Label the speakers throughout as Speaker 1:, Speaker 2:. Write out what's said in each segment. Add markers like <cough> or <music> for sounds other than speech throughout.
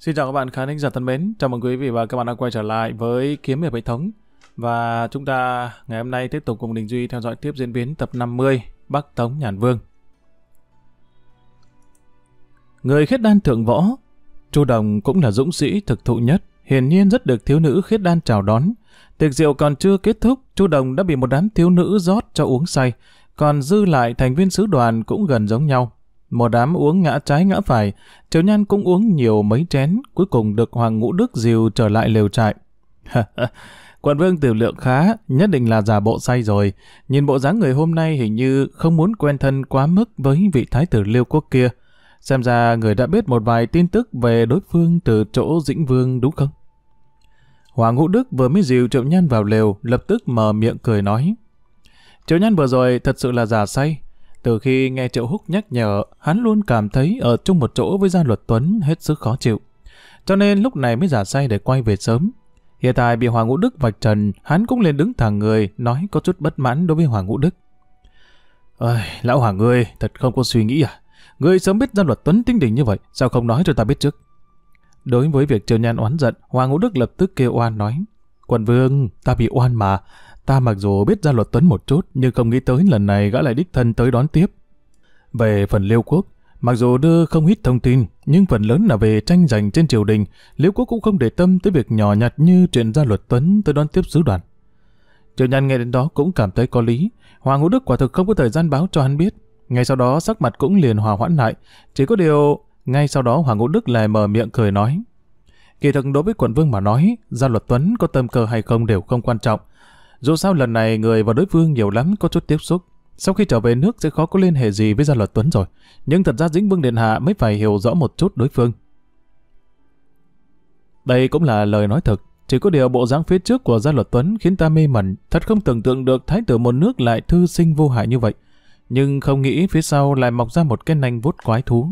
Speaker 1: Xin chào các bạn khán thính giả thân mến, chào mừng quý vị và các bạn đã quay trở lại với Kiếm hiệp hệ thống. Và chúng ta ngày hôm nay tiếp tục cùng Đình Duy theo dõi tiếp diễn biến tập 50 Bắc Tống Nhàn Vương. Người khiết đan thượng võ, Chu Đồng cũng là dũng sĩ thực thụ nhất, hiển nhiên rất được thiếu nữ khiết đan chào đón. Tiệc rượu còn chưa kết thúc, Chu Đồng đã bị một đám thiếu nữ rót cho uống say, còn dư lại thành viên sứ đoàn cũng gần giống nhau. Một đám uống ngã trái ngã phải, triệu Nhan cũng uống nhiều mấy chén, cuối cùng được Hoàng Ngũ Đức dìu trở lại lều trại. <laughs> Quận vương tiểu lượng khá, nhất định là giả bộ say rồi. Nhìn bộ dáng người hôm nay hình như không muốn quen thân quá mức với vị thái tử liêu quốc kia. Xem ra người đã biết một vài tin tức về đối phương từ chỗ dĩnh vương đúng không? Hoàng Ngũ Đức vừa mới dìu Triệu Nhan vào lều, lập tức mở miệng cười nói. Triệu Nhan vừa rồi thật sự là giả say, từ khi nghe Triệu Húc nhắc nhở, hắn luôn cảm thấy ở chung một chỗ với Gia Luật Tuấn hết sức khó chịu. Cho nên lúc này mới giả say để quay về sớm. Hiện tại bị Hoàng Ngũ Đức vạch trần, hắn cũng lên đứng thẳng người, nói có chút bất mãn đối với Hoàng Ngũ Đức. Ơi, lão Hoàng ngươi, thật không có suy nghĩ à? Ngươi sớm biết Gia Luật Tuấn tính tình như vậy, sao không nói cho ta biết trước? Đối với việc Triều Nhan oán giận, Hoàng Ngũ Đức lập tức kêu oan nói. Quận vương, ta bị oan mà, Ta mặc dù biết ra luật Tuấn một chút, nhưng không nghĩ tới lần này gã lại đích thân tới đón tiếp. Về phần Liêu Quốc, mặc dù đưa không ít thông tin, nhưng phần lớn là về tranh giành trên triều đình, Liêu Quốc cũng không để tâm tới việc nhỏ nhặt như chuyện ra luật Tuấn tới đón tiếp sứ đoàn. Triệu Nhàn nghe đến đó cũng cảm thấy có lý, Hoàng Hữu Đức quả thực không có thời gian báo cho hắn biết. Ngay sau đó sắc mặt cũng liền hòa hoãn lại, chỉ có điều ngay sau đó Hoàng Ngũ Đức lại mở miệng cười nói. Kỳ thực đối với quận vương mà nói, gia luật Tuấn có tâm cơ hay không đều không quan trọng. Dù sao lần này người và đối phương nhiều lắm có chút tiếp xúc. Sau khi trở về nước sẽ khó có liên hệ gì với Gia Luật Tuấn rồi. Nhưng thật ra Dĩnh Vương Điện Hạ mới phải hiểu rõ một chút đối phương. Đây cũng là lời nói thật. Chỉ có điều bộ dáng phía trước của Gia Luật Tuấn khiến ta mê mẩn. Thật không tưởng tượng được thái tử một nước lại thư sinh vô hại như vậy. Nhưng không nghĩ phía sau lại mọc ra một cái nanh vút quái thú.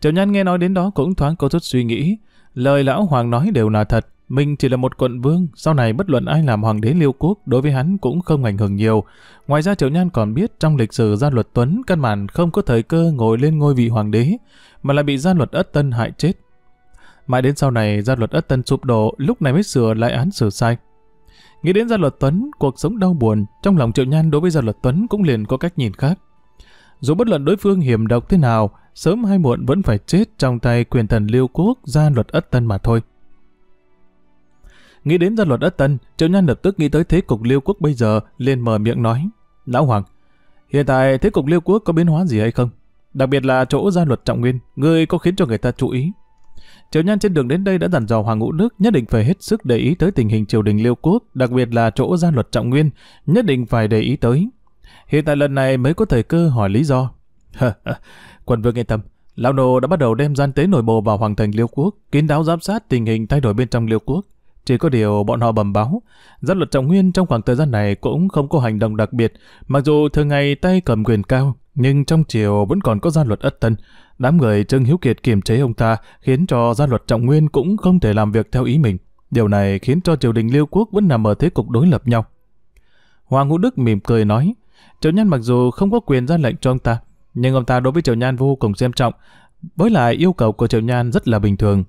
Speaker 1: Triệu Nhan nghe nói đến đó cũng thoáng có chút suy nghĩ. Lời lão hoàng nói đều là thật. Mình chỉ là một quận vương, sau này bất luận ai làm hoàng đế liêu quốc đối với hắn cũng không ảnh hưởng nhiều. Ngoài ra Triệu Nhan còn biết trong lịch sử gia luật Tuấn căn bản không có thời cơ ngồi lên ngôi vị hoàng đế, mà lại bị gia luật Ất Tân hại chết. Mãi đến sau này gia luật Ất Tân sụp đổ, lúc này mới sửa lại án xử sai. Nghĩ đến gia luật Tuấn, cuộc sống đau buồn, trong lòng Triệu Nhan đối với gia luật Tuấn cũng liền có cách nhìn khác. Dù bất luận đối phương hiểm độc thế nào, sớm hay muộn vẫn phải chết trong tay quyền thần liêu quốc gia luật Ất Tân mà thôi. Nghĩ đến gia luật ất tân, Triệu Nhan lập tức nghĩ tới thế cục liêu quốc bây giờ, liền mở miệng nói. Lão Hoàng, hiện tại thế cục liêu quốc có biến hóa gì hay không? Đặc biệt là chỗ gia luật trọng nguyên, người có khiến cho người ta chú ý. Triệu Nhan trên đường đến đây đã dặn dò Hoàng Ngũ Nước nhất định phải hết sức để ý tới tình hình triều đình liêu quốc, đặc biệt là chỗ gia luật trọng nguyên, nhất định phải để ý tới. Hiện tại lần này mới có thời cơ hỏi lý do. Quần vương yên tâm, Lão Nô đã bắt đầu đem gian tế nội bộ vào hoàng thành Liêu Quốc, kín đáo giám sát tình hình thay đổi bên trong Liêu Quốc. Chỉ có điều bọn họ bầm báo, dân luật Trọng Nguyên trong khoảng thời gian này cũng không có hành động đặc biệt, mặc dù thường ngày tay cầm quyền cao, nhưng trong chiều vẫn còn có gia luật ất tân. Đám người Trương Hiếu Kiệt kiềm chế ông ta khiến cho gia luật Trọng Nguyên cũng không thể làm việc theo ý mình. Điều này khiến cho triều đình Liêu Quốc vẫn nằm ở thế cục đối lập nhau. Hoàng ngũ Đức mỉm cười nói, Triều nhân mặc dù không có quyền ra lệnh cho ông ta, nhưng ông ta đối với triều Nhan vô cùng xem trọng, với lại yêu cầu của triều Nhan rất là bình thường.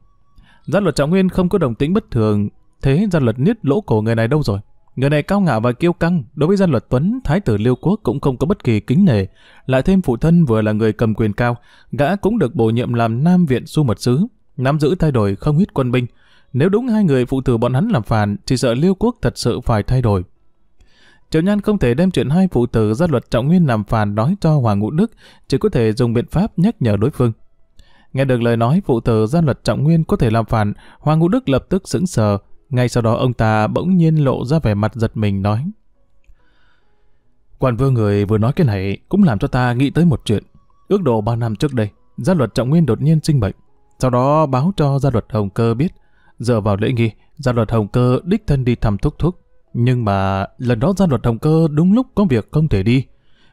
Speaker 1: Gia luật Trọng Nguyên không có đồng tính bất thường, Thế gia luật niết lỗ cổ người này đâu rồi? Người này cao ngạo và kiêu căng, đối với gia luật Tuấn, thái tử Liêu Quốc cũng không có bất kỳ kính nể, lại thêm phụ thân vừa là người cầm quyền cao, gã cũng được bổ nhiệm làm Nam viện su mật sứ, nắm giữ thay đổi không huyết quân binh. Nếu đúng hai người phụ tử bọn hắn làm phản, thì sợ Liêu Quốc thật sự phải thay đổi. Triệu Nhan không thể đem chuyện hai phụ tử gia luật trọng nguyên làm phản nói cho Hoàng Ngũ Đức, chỉ có thể dùng biện pháp nhắc nhở đối phương. Nghe được lời nói phụ tử gia luật trọng nguyên có thể làm phản, Hoàng Ngũ Đức lập tức sững sờ, ngay sau đó ông ta bỗng nhiên lộ ra vẻ mặt giật mình nói. Quan vương người vừa nói cái này cũng làm cho ta nghĩ tới một chuyện. Ước độ 3 năm trước đây, gia luật trọng nguyên đột nhiên sinh bệnh. Sau đó báo cho gia luật hồng cơ biết. Dựa vào lễ nghi, gia luật hồng cơ đích thân đi thăm thúc thúc. Nhưng mà lần đó gia luật hồng cơ đúng lúc có việc không thể đi.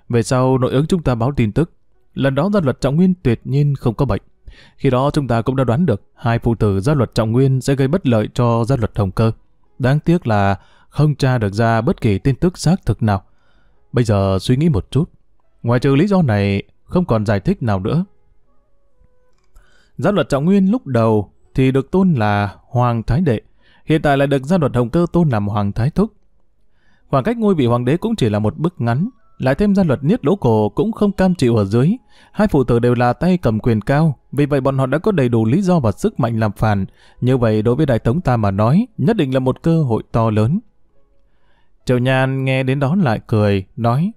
Speaker 1: Về sau nội ứng chúng ta báo tin tức. Lần đó gia luật trọng nguyên tuyệt nhiên không có bệnh. Khi đó chúng ta cũng đã đoán được hai phụ tử gia luật Trọng Nguyên sẽ gây bất lợi cho gia luật Hồng Cơ. Đáng tiếc là không tra được ra bất kỳ tin tức xác thực nào. Bây giờ suy nghĩ một chút, ngoài trừ lý do này không còn giải thích nào nữa. Gia luật Trọng Nguyên lúc đầu thì được tôn là Hoàng Thái Đệ, hiện tại lại được gia luật Hồng Cơ tôn làm Hoàng Thái Thúc. Khoảng cách ngôi vị hoàng đế cũng chỉ là một bước ngắn, lại thêm ra luật niết lỗ cổ cũng không cam chịu ở dưới. Hai phụ tử đều là tay cầm quyền cao, vì vậy bọn họ đã có đầy đủ lý do và sức mạnh làm phản. Như vậy đối với đại tống ta mà nói, nhất định là một cơ hội to lớn. Triệu Nhan nghe đến đó lại cười, nói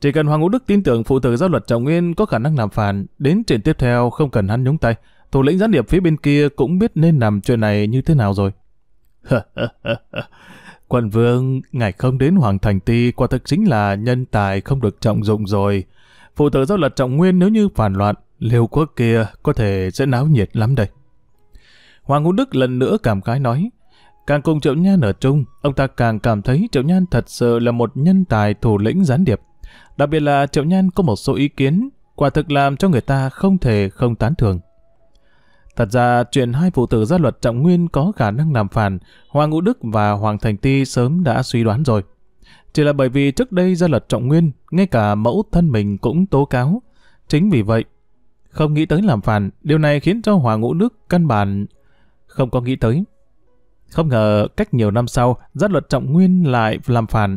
Speaker 1: Chỉ cần Hoàng Ngũ Đức tin tưởng phụ tử giao luật trọng nguyên có khả năng làm phản, đến chuyện tiếp theo không cần hắn nhúng tay. Thủ lĩnh gián điệp phía bên kia cũng biết nên làm chuyện này như thế nào rồi. <laughs> Quận vương, ngài không đến Hoàng Thành Ti quả thực chính là nhân tài không được trọng dụng rồi. Phụ tử do lật trọng nguyên nếu như phản loạn, liều quốc kia có thể sẽ náo nhiệt lắm đây. Hoàng Ngũ Đức lần nữa cảm khái nói, càng cùng Triệu Nhan ở chung, ông ta càng cảm thấy Triệu Nhan thật sự là một nhân tài thủ lĩnh gián điệp. Đặc biệt là Triệu Nhan có một số ý kiến, quả thực làm cho người ta không thể không tán thưởng. Thật ra, chuyện hai phụ tử gia luật Trọng Nguyên có khả năng làm phản, Hoàng Ngũ Đức và Hoàng Thành Ti sớm đã suy đoán rồi. Chỉ là bởi vì trước đây gia luật Trọng Nguyên, ngay cả mẫu thân mình cũng tố cáo. Chính vì vậy, không nghĩ tới làm phản, điều này khiến cho Hoàng Ngũ Đức căn bản không có nghĩ tới. Không ngờ, cách nhiều năm sau, gia luật Trọng Nguyên lại làm phản.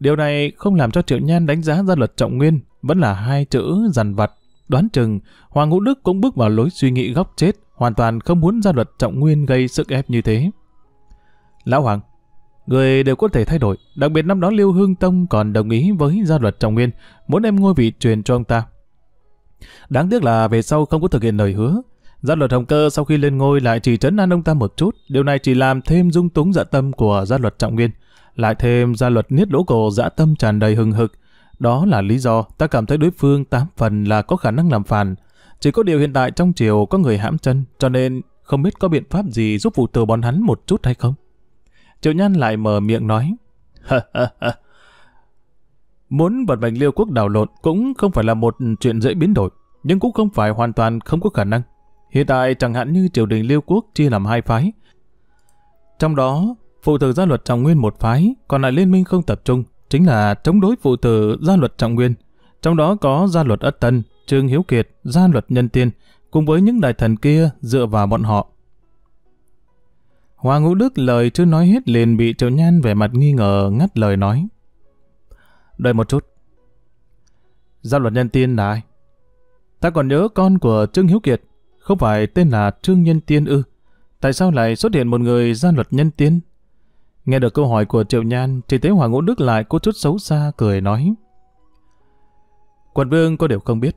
Speaker 1: Điều này không làm cho Triệu Nhan đánh giá gia luật Trọng Nguyên, vẫn là hai chữ dằn vặt Đoán chừng, Hoàng Ngũ Đức cũng bước vào lối suy nghĩ góc chết, hoàn toàn không muốn gia luật trọng nguyên gây sức ép như thế. Lão Hoàng, người đều có thể thay đổi, đặc biệt năm đó Lưu Hương Tông còn đồng ý với gia luật trọng nguyên, muốn em ngôi vị truyền cho ông ta. Đáng tiếc là về sau không có thực hiện lời hứa, gia luật hồng cơ sau khi lên ngôi lại chỉ trấn an ông ta một chút, điều này chỉ làm thêm dung túng dạ tâm của gia luật trọng nguyên, lại thêm gia luật niết lỗ cổ dạ tâm tràn đầy hừng hực, đó là lý do ta cảm thấy đối phương tám phần là có khả năng làm phản. Chỉ có điều hiện tại trong chiều có người hãm chân, cho nên không biết có biện pháp gì giúp phụ tử bọn hắn một chút hay không. Triệu Nhan lại mở miệng nói. Muốn bật bành liêu quốc đảo lộn cũng không phải là một chuyện dễ biến đổi, nhưng cũng không phải hoàn toàn không có khả năng. Hiện tại chẳng hạn như triều đình liêu quốc chia làm hai phái. Trong đó, phụ tử gia luật trọng nguyên một phái, còn lại liên minh không tập trung, chính là chống đối phụ tử gia luật Trọng Nguyên, trong đó có gia luật Ất Tân, Trương Hiếu Kiệt, gia luật Nhân Tiên, cùng với những đại thần kia dựa vào bọn họ. Hoàng Ngũ Đức lời chưa nói hết liền bị Triệu Nhan vẻ mặt nghi ngờ ngắt lời nói. Đợi một chút. Gia luật Nhân Tiên là ai? Ta còn nhớ con của Trương Hiếu Kiệt, không phải tên là Trương Nhân Tiên ư. Tại sao lại xuất hiện một người gia luật Nhân Tiên Nghe được câu hỏi của Triệu Nhan, chỉ thấy Hoàng Ngũ Đức lại có chút xấu xa cười nói. Quận Vương có điều không biết.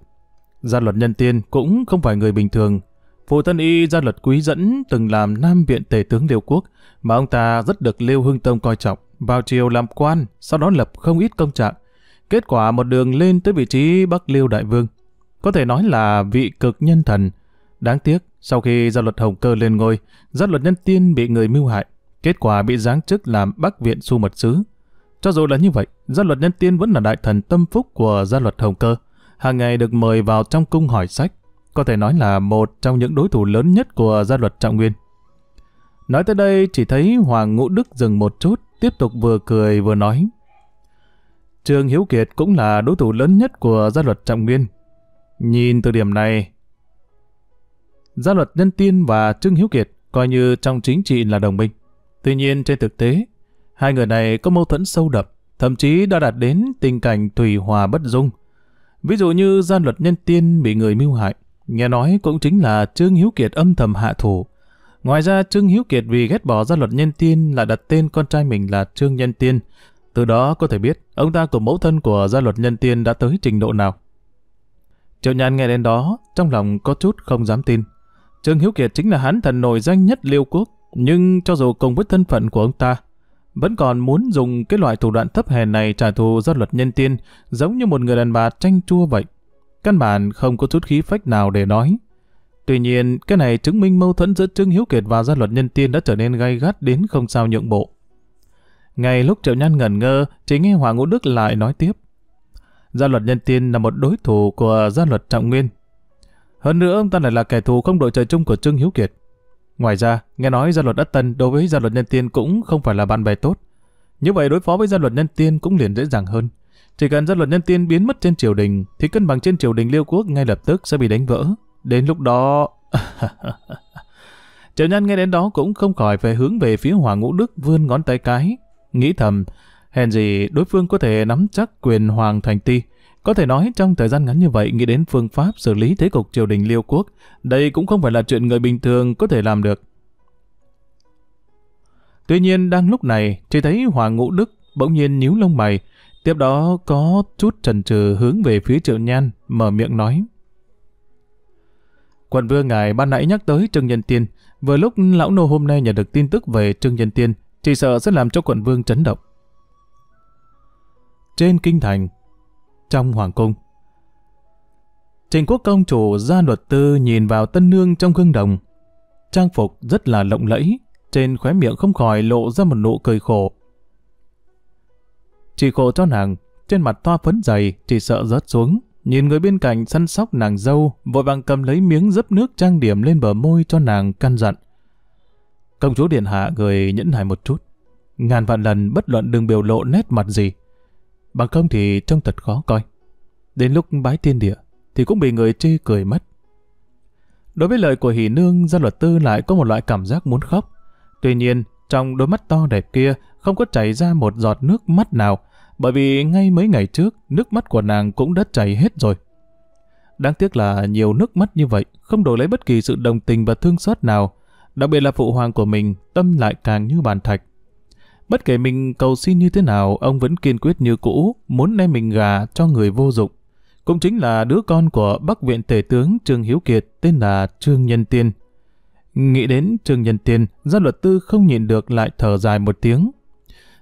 Speaker 1: Gia luật nhân tiên cũng không phải người bình thường. Phụ thân y gia luật quý dẫn từng làm nam viện tể tướng liêu quốc mà ông ta rất được Liêu Hưng Tông coi trọng. Vào triều làm quan, sau đó lập không ít công trạng. Kết quả một đường lên tới vị trí Bắc Liêu Đại Vương. Có thể nói là vị cực nhân thần. Đáng tiếc, sau khi gia luật Hồng Cơ lên ngôi, gia luật nhân tiên bị người mưu hại, Kết quả bị giáng chức làm Bắc Viện su Mật Sứ. Cho dù là như vậy, gia luật nhân tiên vẫn là đại thần tâm phúc của gia luật Hồng Cơ. Hàng ngày được mời vào trong cung hỏi sách. Có thể nói là một trong những đối thủ lớn nhất của gia luật Trọng Nguyên. Nói tới đây chỉ thấy Hoàng Ngũ Đức dừng một chút, tiếp tục vừa cười vừa nói. Trương Hiếu Kiệt cũng là đối thủ lớn nhất của gia luật Trọng Nguyên. Nhìn từ điểm này, gia luật nhân tiên và Trương Hiếu Kiệt coi như trong chính trị là đồng minh. Tuy nhiên trên thực tế, hai người này có mâu thuẫn sâu đậm, thậm chí đã đạt đến tình cảnh tùy hòa bất dung. Ví dụ như gian luật nhân tiên bị người mưu hại, nghe nói cũng chính là Trương Hiếu Kiệt âm thầm hạ thủ. Ngoài ra Trương Hiếu Kiệt vì ghét bỏ gian luật nhân tiên lại đặt tên con trai mình là Trương Nhân Tiên. Từ đó có thể biết ông ta cùng mẫu thân của gia luật nhân tiên đã tới trình độ nào. Triệu Nhàn nghe đến đó, trong lòng có chút không dám tin. Trương Hiếu Kiệt chính là hán thần nổi danh nhất liêu quốc, nhưng cho dù cùng với thân phận của ông ta, vẫn còn muốn dùng cái loại thủ đoạn thấp hèn này trả thù do luật nhân tiên, giống như một người đàn bà tranh chua vậy. Căn bản không có chút khí phách nào để nói. Tuy nhiên, cái này chứng minh mâu thuẫn giữa Trương Hiếu Kiệt và gia luật nhân tiên đã trở nên gay gắt đến không sao nhượng bộ. Ngay lúc Triệu Nhan ngẩn ngơ, chỉ nghe Hoàng Ngũ Đức lại nói tiếp. Gia luật nhân tiên là một đối thủ của gia luật Trọng Nguyên. Hơn nữa, ông ta lại là kẻ thù không đội trời chung của Trương Hiếu Kiệt. Ngoài ra, nghe nói gia luật đất tân đối với gia luật nhân tiên cũng không phải là bạn bè tốt. Như vậy đối phó với gia luật nhân tiên cũng liền dễ dàng hơn. Chỉ cần gia luật nhân tiên biến mất trên triều đình, thì cân bằng trên triều đình liêu quốc ngay lập tức sẽ bị đánh vỡ. Đến lúc đó... <laughs> Triệu Nhân nghe đến đó cũng không khỏi về hướng về phía Hoàng Ngũ Đức vươn ngón tay cái, nghĩ thầm, hèn gì đối phương có thể nắm chắc quyền Hoàng Thành Ti, có thể nói trong thời gian ngắn như vậy nghĩ đến phương pháp xử lý thế cục triều đình liêu quốc, đây cũng không phải là chuyện người bình thường có thể làm được. Tuy nhiên đang lúc này, chỉ thấy Hoàng Ngũ Đức bỗng nhiên nhíu lông mày, tiếp đó có chút trần trừ hướng về phía triệu nhan, mở miệng nói. Quận vương ngài ban nãy nhắc tới Trương Nhân Tiên, vừa lúc lão nô hôm nay nhận được tin tức về Trương Nhân Tiên, chỉ sợ sẽ làm cho quận vương chấn động. Trên kinh thành, trong hoàng cung. Trình quốc công chủ gia luật tư nhìn vào tân nương trong gương đồng. Trang phục rất là lộng lẫy, trên khóe miệng không khỏi lộ ra một nụ cười khổ. Chỉ khổ cho nàng, trên mặt toa phấn dày, chỉ sợ rớt xuống. Nhìn người bên cạnh săn sóc nàng dâu, vội vàng cầm lấy miếng dấp nước trang điểm lên bờ môi cho nàng căn dặn. Công chúa Điện Hạ người nhẫn nại một chút. Ngàn vạn lần bất luận đừng biểu lộ nét mặt gì bằng không thì trông thật khó coi. Đến lúc bái tiên địa, thì cũng bị người chê cười mất. Đối với lời của Hỷ Nương, gia luật tư lại có một loại cảm giác muốn khóc. Tuy nhiên, trong đôi mắt to đẹp kia không có chảy ra một giọt nước mắt nào, bởi vì ngay mấy ngày trước, nước mắt của nàng cũng đã chảy hết rồi. Đáng tiếc là nhiều nước mắt như vậy không đổi lấy bất kỳ sự đồng tình và thương xót nào, đặc biệt là phụ hoàng của mình tâm lại càng như bàn thạch. Bất kể mình cầu xin như thế nào, ông vẫn kiên quyết như cũ, muốn đem mình gà cho người vô dụng. Cũng chính là đứa con của Bắc viện Tể tướng Trương Hiếu Kiệt tên là Trương Nhân Tiên. Nghĩ đến Trương Nhân Tiên, gia luật tư không nhìn được lại thở dài một tiếng.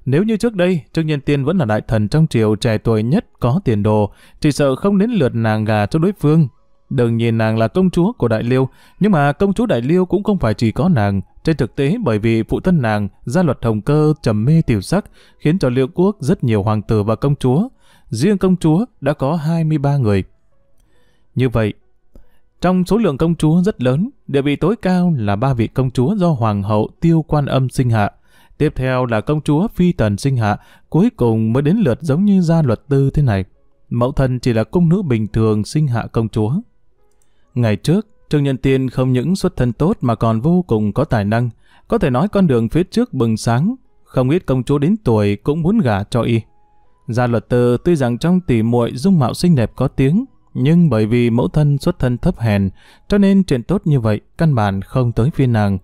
Speaker 1: Nếu như trước đây, Trương Nhân Tiên vẫn là đại thần trong triều trẻ tuổi nhất có tiền đồ, chỉ sợ không đến lượt nàng gà cho đối phương. Đừng nhìn nàng là công chúa của Đại Liêu, nhưng mà công chúa Đại Liêu cũng không phải chỉ có nàng, trên thực tế bởi vì phụ thân nàng gia luật hồng cơ trầm mê tiểu sắc khiến cho liệu quốc rất nhiều hoàng tử và công chúa. Riêng công chúa đã có 23 người. Như vậy, trong số lượng công chúa rất lớn, địa vị tối cao là ba vị công chúa do hoàng hậu tiêu quan âm sinh hạ. Tiếp theo là công chúa phi tần sinh hạ, cuối cùng mới đến lượt giống như gia luật tư thế này. Mẫu thân chỉ là cung nữ bình thường sinh hạ công chúa. Ngày trước, Trương Nhân Tiên không những xuất thân tốt mà còn vô cùng có tài năng, có thể nói con đường phía trước bừng sáng, không ít công chúa đến tuổi cũng muốn gả cho y. Gia luật Tơ tuy rằng trong tỷ muội dung mạo xinh đẹp có tiếng, nhưng bởi vì mẫu thân xuất thân thấp hèn, cho nên chuyện tốt như vậy căn bản không tới phiên nàng.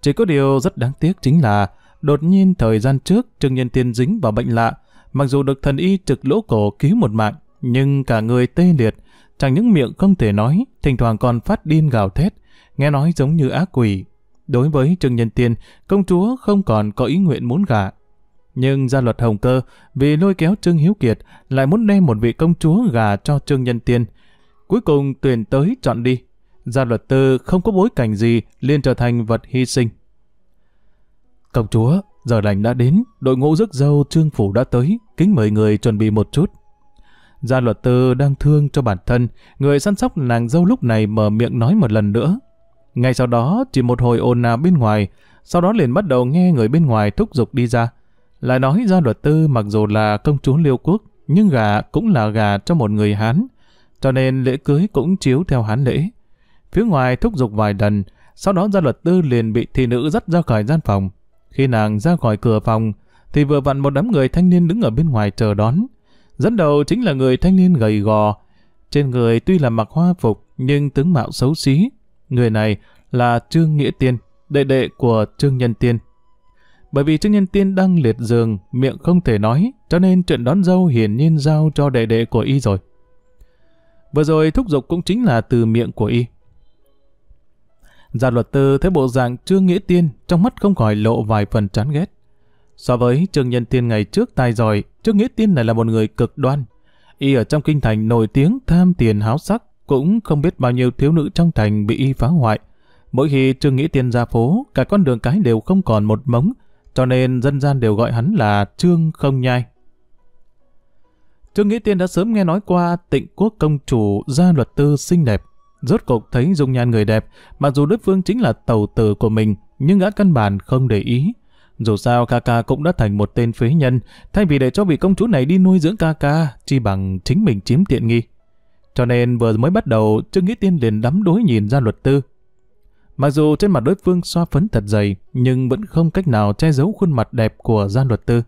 Speaker 1: Chỉ có điều rất đáng tiếc chính là đột nhiên thời gian trước Trương Nhân Tiên dính vào bệnh lạ, mặc dù được thần y trực lỗ cổ cứu một mạng, nhưng cả người tê liệt, chẳng những miệng không thể nói, thỉnh thoảng còn phát điên gào thét, nghe nói giống như ác quỷ. Đối với Trương Nhân Tiên, công chúa không còn có ý nguyện muốn gả. Nhưng gia luật Hồng Cơ, vì lôi kéo Trương Hiếu Kiệt, lại muốn đem một vị công chúa gả cho Trương Nhân Tiên. Cuối cùng tuyển tới chọn đi. Gia luật tư không có bối cảnh gì, liền trở thành vật hy sinh. Công chúa, giờ lành đã đến, đội ngũ rước dâu Trương Phủ đã tới, kính mời người chuẩn bị một chút. Gia luật tư đang thương cho bản thân, người săn sóc nàng dâu lúc này mở miệng nói một lần nữa. Ngay sau đó, chỉ một hồi ồn ào bên ngoài, sau đó liền bắt đầu nghe người bên ngoài thúc giục đi ra. Lại nói gia luật tư mặc dù là công chúa liêu quốc, nhưng gà cũng là gà cho một người Hán, cho nên lễ cưới cũng chiếu theo Hán lễ. Phía ngoài thúc giục vài lần, sau đó gia luật tư liền bị thị nữ dắt ra khỏi gian phòng. Khi nàng ra khỏi cửa phòng, thì vừa vặn một đám người thanh niên đứng ở bên ngoài chờ đón, Dẫn đầu chính là người thanh niên gầy gò. Trên người tuy là mặc hoa phục nhưng tướng mạo xấu xí. Người này là Trương Nghĩa Tiên, đệ đệ của Trương Nhân Tiên. Bởi vì Trương Nhân Tiên đang liệt giường, miệng không thể nói, cho nên chuyện đón dâu hiển nhiên giao cho đệ đệ của y rồi. Vừa rồi thúc giục cũng chính là từ miệng của y. Gia luật tư thấy bộ dạng Trương Nghĩa Tiên trong mắt không khỏi lộ vài phần chán ghét. So với Trương Nhân Tiên ngày trước tài giỏi, Trương Nghĩa Tiên này là một người cực đoan. Y ở trong kinh thành nổi tiếng tham tiền háo sắc, cũng không biết bao nhiêu thiếu nữ trong thành bị y phá hoại. Mỗi khi Trương Nghĩa Tiên ra phố, cả con đường cái đều không còn một mống, cho nên dân gian đều gọi hắn là Trương Không Nhai. Trương Nghĩa Tiên đã sớm nghe nói qua tịnh quốc công chủ gia luật tư xinh đẹp. Rốt cục thấy dung nhan người đẹp, mặc dù đối phương chính là tàu tử của mình, nhưng gã căn bản không để ý. Dù sao Kaka cũng đã thành một tên phế nhân, thay vì để cho vị công chúa này đi nuôi dưỡng Kaka, chỉ bằng chính mình chiếm tiện nghi. Cho nên vừa mới bắt đầu, Trương Nghĩ Tiên liền đắm đối nhìn ra luật tư. Mặc dù trên mặt đối phương xoa phấn thật dày, nhưng vẫn không cách nào che giấu khuôn mặt đẹp của Gia luật tư.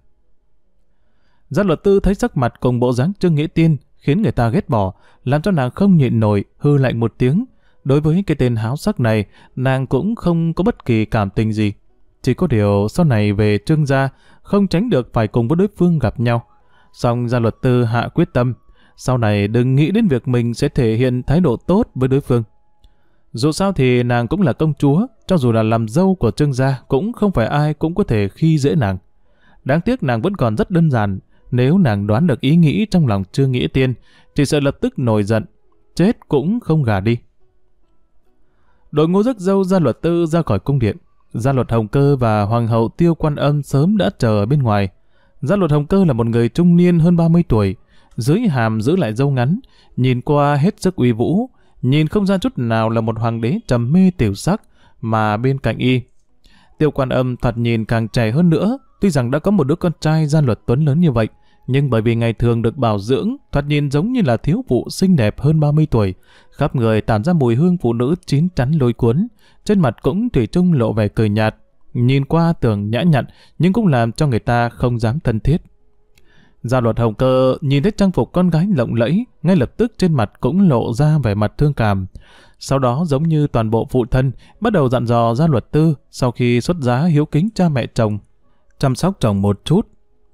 Speaker 1: Gia luật tư thấy sắc mặt cùng bộ dáng Trương Nghĩa Tiên khiến người ta ghét bỏ, làm cho nàng không nhịn nổi, hư lạnh một tiếng. Đối với cái tên háo sắc này, nàng cũng không có bất kỳ cảm tình gì. Chỉ có điều sau này về trương gia, không tránh được phải cùng với đối phương gặp nhau. Song gia luật tư hạ quyết tâm, sau này đừng nghĩ đến việc mình sẽ thể hiện thái độ tốt với đối phương. Dù sao thì nàng cũng là công chúa, cho dù là làm dâu của trương gia cũng không phải ai cũng có thể khi dễ nàng. Đáng tiếc nàng vẫn còn rất đơn giản, nếu nàng đoán được ý nghĩ trong lòng trương nghĩa tiên, thì sẽ lập tức nổi giận, chết cũng không gả đi. Đội ngũ rước dâu ra luật tư ra khỏi cung điện, Gia luật Hồng Cơ và Hoàng hậu Tiêu Quan Âm sớm đã chờ ở bên ngoài. Gia luật Hồng Cơ là một người trung niên hơn 30 tuổi, dưới hàm giữ lại dâu ngắn, nhìn qua hết sức uy vũ, nhìn không ra chút nào là một hoàng đế trầm mê tiểu sắc mà bên cạnh y. Tiêu Quan Âm thật nhìn càng trẻ hơn nữa, tuy rằng đã có một đứa con trai Gia luật Tuấn lớn như vậy, nhưng bởi vì ngày thường được bảo dưỡng, thoạt nhìn giống như là thiếu phụ xinh đẹp hơn 30 tuổi, khắp người tản ra mùi hương phụ nữ chín chắn lôi cuốn, trên mặt cũng thủy chung lộ vẻ cười nhạt, nhìn qua tưởng nhã nhặn nhưng cũng làm cho người ta không dám thân thiết. Gia luật hồng cơ nhìn thấy trang phục con gái lộng lẫy, ngay lập tức trên mặt cũng lộ ra vẻ mặt thương cảm. Sau đó giống như toàn bộ phụ thân, bắt đầu dặn dò gia luật tư sau khi xuất giá hiếu kính cha mẹ chồng. Chăm sóc chồng một chút,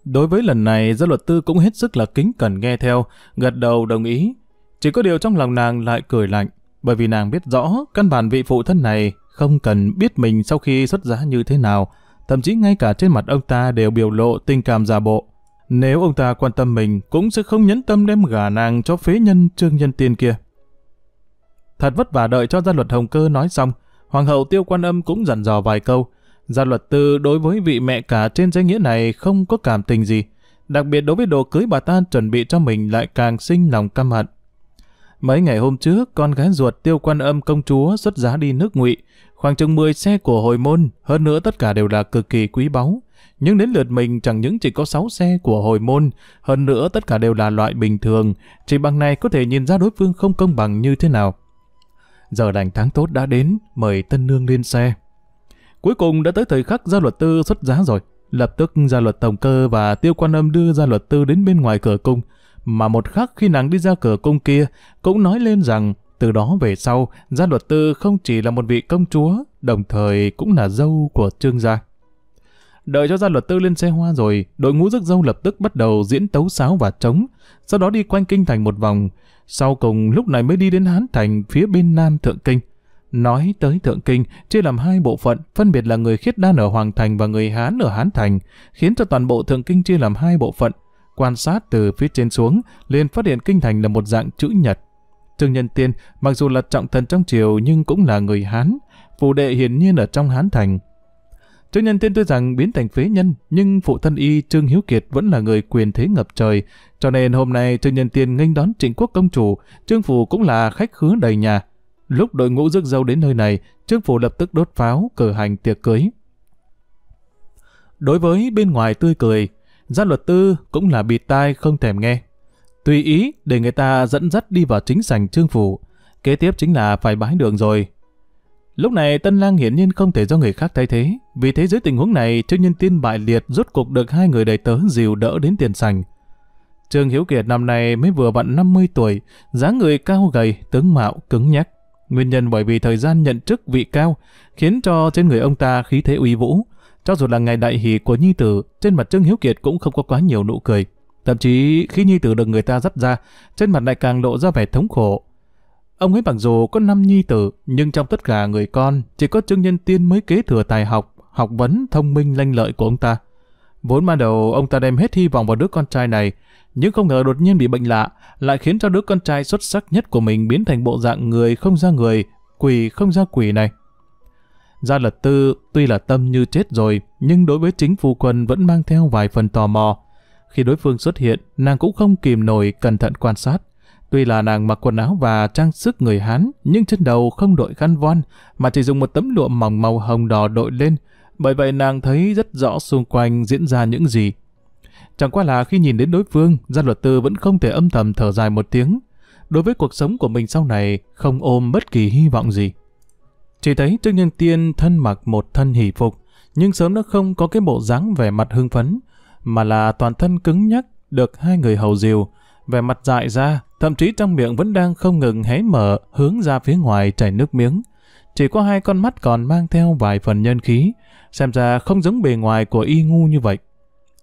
Speaker 1: Đối với lần này, gia luật tư cũng hết sức là kính cần nghe theo, gật đầu đồng ý. Chỉ có điều trong lòng nàng lại cười lạnh, bởi vì nàng biết rõ căn bản vị phụ thân này không cần biết mình sau khi xuất giá như thế nào, thậm chí ngay cả trên mặt ông ta đều biểu lộ tình cảm giả bộ. Nếu ông ta quan tâm mình, cũng sẽ không nhẫn tâm đem gả nàng cho phế nhân trương nhân tiên kia. Thật vất vả đợi cho gia luật hồng cơ nói xong, hoàng hậu tiêu quan âm cũng dặn dò vài câu, Gia luật tư đối với vị mẹ cả trên danh nghĩa này không có cảm tình gì, đặc biệt đối với đồ cưới bà ta chuẩn bị cho mình lại càng sinh lòng căm hận. Mấy ngày hôm trước, con gái ruột tiêu quan âm công chúa xuất giá đi nước ngụy, khoảng chừng 10 xe của hồi môn, hơn nữa tất cả đều là cực kỳ quý báu. Nhưng đến lượt mình chẳng những chỉ có 6 xe của hồi môn, hơn nữa tất cả đều là loại bình thường, chỉ bằng này có thể nhìn ra đối phương không công bằng như thế nào. Giờ đành tháng tốt đã đến, mời tân nương lên xe. Cuối cùng đã tới thời khắc ra luật tư xuất giá rồi. Lập tức ra luật tổng cơ và tiêu quan âm đưa ra luật tư đến bên ngoài cửa cung. Mà một khắc khi nàng đi ra cửa cung kia, cũng nói lên rằng từ đó về sau, gia luật tư không chỉ là một vị công chúa, đồng thời cũng là dâu của trương gia. Đợi cho gia luật tư lên xe hoa rồi, đội ngũ rước dâu lập tức bắt đầu diễn tấu sáo và trống, sau đó đi quanh kinh thành một vòng. Sau cùng lúc này mới đi đến Hán Thành phía bên nam thượng kinh. Nói tới Thượng Kinh, chia làm hai bộ phận, phân biệt là người khiết đan ở Hoàng Thành và người Hán ở Hán Thành, khiến cho toàn bộ Thượng Kinh chia làm hai bộ phận. Quan sát từ phía trên xuống, liền phát hiện Kinh Thành là một dạng chữ nhật. Trương Nhân Tiên, mặc dù là trọng thần trong triều nhưng cũng là người Hán, phụ đệ hiển nhiên ở trong Hán Thành. Trương Nhân Tiên tôi rằng biến thành phế nhân, nhưng phụ thân y Trương Hiếu Kiệt vẫn là người quyền thế ngập trời, cho nên hôm nay Trương Nhân Tiên nghênh đón Trịnh Quốc công chủ, Trương phủ cũng là khách khứa đầy nhà Lúc đội ngũ rước dâu đến nơi này, trương phủ lập tức đốt pháo, cử hành tiệc cưới. Đối với bên ngoài tươi cười, gia luật tư cũng là bị tai không thèm nghe. Tùy ý để người ta dẫn dắt đi vào chính sảnh trương phủ, kế tiếp chính là phải bái đường rồi. Lúc này Tân Lang hiển nhiên không thể do người khác thay thế, vì thế dưới tình huống này Trương Nhân tin bại liệt rút cục được hai người đầy tớ dìu đỡ đến tiền sảnh. Trương Hiếu Kiệt năm nay mới vừa vặn 50 tuổi, dáng người cao gầy, tướng mạo cứng nhắc. Nguyên nhân bởi vì thời gian nhận chức vị cao khiến cho trên người ông ta khí thế uy vũ. Cho dù là ngày đại hỷ của Nhi Tử, trên mặt Trương Hiếu Kiệt cũng không có quá nhiều nụ cười. Thậm chí khi Nhi Tử được người ta dắt ra, trên mặt lại càng lộ ra vẻ thống khổ. Ông ấy mặc dù có năm Nhi Tử, nhưng trong tất cả người con, chỉ có Trương Nhân Tiên mới kế thừa tài học, học vấn thông minh lanh lợi của ông ta. Vốn ban đầu ông ta đem hết hy vọng vào đứa con trai này, nhưng không ngờ đột nhiên bị bệnh lạ, lại khiến cho đứa con trai xuất sắc nhất của mình biến thành bộ dạng người không ra người, quỷ không ra quỷ này. Gia lật tư tuy là tâm như chết rồi, nhưng đối với chính phu quân vẫn mang theo vài phần tò mò. Khi đối phương xuất hiện, nàng cũng không kìm nổi cẩn thận quan sát. Tuy là nàng mặc quần áo và trang sức người Hán, nhưng trên đầu không đội khăn voan, mà chỉ dùng một tấm lụa mỏng màu hồng đỏ đội lên, bởi vậy nàng thấy rất rõ xung quanh diễn ra những gì. Chẳng qua là khi nhìn đến đối phương, gia luật tư vẫn không thể âm thầm thở dài một tiếng. Đối với cuộc sống của mình sau này, không ôm bất kỳ hy vọng gì. Chỉ thấy trước Nhân Tiên thân mặc một thân hỷ phục, nhưng sớm nó không có cái bộ dáng vẻ mặt hưng phấn, mà là toàn thân cứng nhắc được hai người hầu diều, vẻ mặt dại ra, thậm chí trong miệng vẫn đang không ngừng hé mở hướng ra phía ngoài chảy nước miếng chỉ có hai con mắt còn mang theo vài phần nhân khí, xem ra không giống bề ngoài của y ngu như vậy.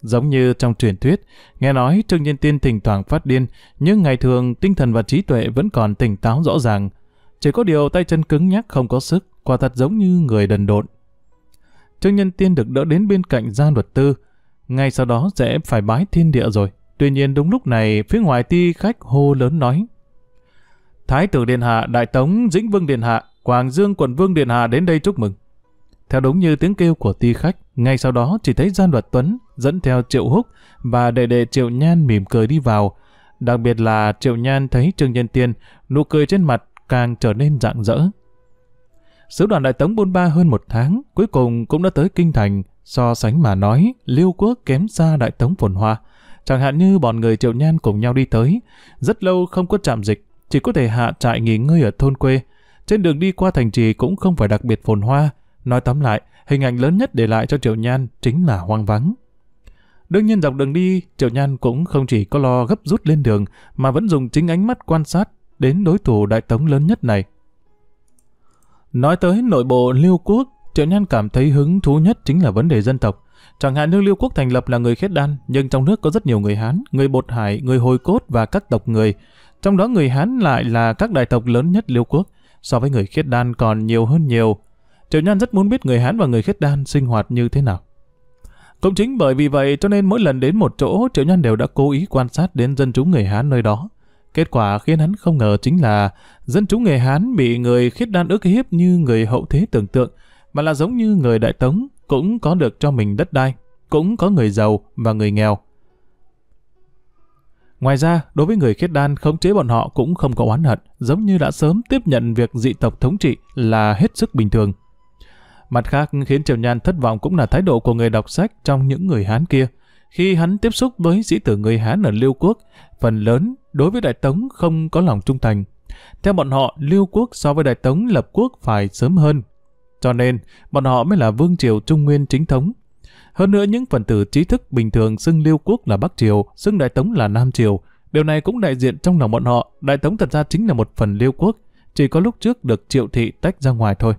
Speaker 1: Giống như trong truyền thuyết, nghe nói Trương Nhân Tiên thỉnh thoảng phát điên, nhưng ngày thường tinh thần và trí tuệ vẫn còn tỉnh táo rõ ràng. Chỉ có điều tay chân cứng nhắc không có sức, quả thật giống như người đần độn. Trương Nhân Tiên được đỡ đến bên cạnh gia luật tư, ngay sau đó sẽ phải bái thiên địa rồi. Tuy nhiên đúng lúc này, phía ngoài ti khách hô lớn nói. Thái tử Điện Hạ, Đại Tống, Dĩnh Vương Điện Hạ, Quảng Dương quận Vương Điện Hà đến đây chúc mừng. Theo đúng như tiếng kêu của ti khách, ngay sau đó chỉ thấy Gian Luật Tuấn dẫn theo Triệu Húc và đệ đệ Triệu Nhan mỉm cười đi vào. Đặc biệt là Triệu Nhan thấy Trương Nhân Tiên, nụ cười trên mặt càng trở nên rạng rỡ. Sứ đoàn đại tống bôn ba hơn một tháng, cuối cùng cũng đã tới Kinh Thành, so sánh mà nói, liêu quốc kém xa đại tống phồn hoa. Chẳng hạn như bọn người Triệu Nhan cùng nhau đi tới, rất lâu không có chạm dịch, chỉ có thể hạ trại nghỉ ngơi ở thôn quê, trên đường đi qua thành trì cũng không phải đặc biệt phồn hoa. Nói tóm lại, hình ảnh lớn nhất để lại cho Triệu Nhan chính là hoang vắng. Đương nhiên dọc đường đi, Triệu Nhan cũng không chỉ có lo gấp rút lên đường mà vẫn dùng chính ánh mắt quan sát đến đối thủ đại tống lớn nhất này. Nói tới nội bộ Liêu Quốc, Triệu Nhan cảm thấy hứng thú nhất chính là vấn đề dân tộc. Chẳng hạn nước Liêu Quốc thành lập là người khét đan, nhưng trong nước có rất nhiều người Hán, người Bột Hải, người Hồi Cốt và các tộc người. Trong đó người Hán lại là các đại tộc lớn nhất Liêu Quốc so với người khiết đan còn nhiều hơn nhiều. Triệu Nhan rất muốn biết người Hán và người khiết đan sinh hoạt như thế nào. Cũng chính bởi vì vậy cho nên mỗi lần đến một chỗ Triệu Nhan đều đã cố ý quan sát đến dân chúng người Hán nơi đó. Kết quả khiến hắn không ngờ chính là dân chúng người Hán bị người khiết đan ức hiếp như người hậu thế tưởng tượng, mà là giống như người Đại Tống cũng có được cho mình đất đai, cũng có người giàu và người nghèo. Ngoài ra, đối với người khiết đan khống chế bọn họ cũng không có oán hận, giống như đã sớm tiếp nhận việc dị tộc thống trị là hết sức bình thường. Mặt khác khiến Triều Nhan thất vọng cũng là thái độ của người đọc sách trong những người Hán kia. Khi hắn tiếp xúc với sĩ tử người Hán ở Liêu Quốc, phần lớn đối với Đại Tống không có lòng trung thành. Theo bọn họ, Liêu Quốc so với Đại Tống lập quốc phải sớm hơn. Cho nên, bọn họ mới là vương triều Trung Nguyên chính thống. Hơn nữa những phần tử trí thức bình thường xưng Liêu Quốc là Bắc Triều, xưng Đại Tống là Nam Triều. Điều này cũng đại diện trong lòng bọn họ, Đại Tống thật ra chính là một phần Liêu Quốc, chỉ có lúc trước được triệu thị tách ra ngoài thôi.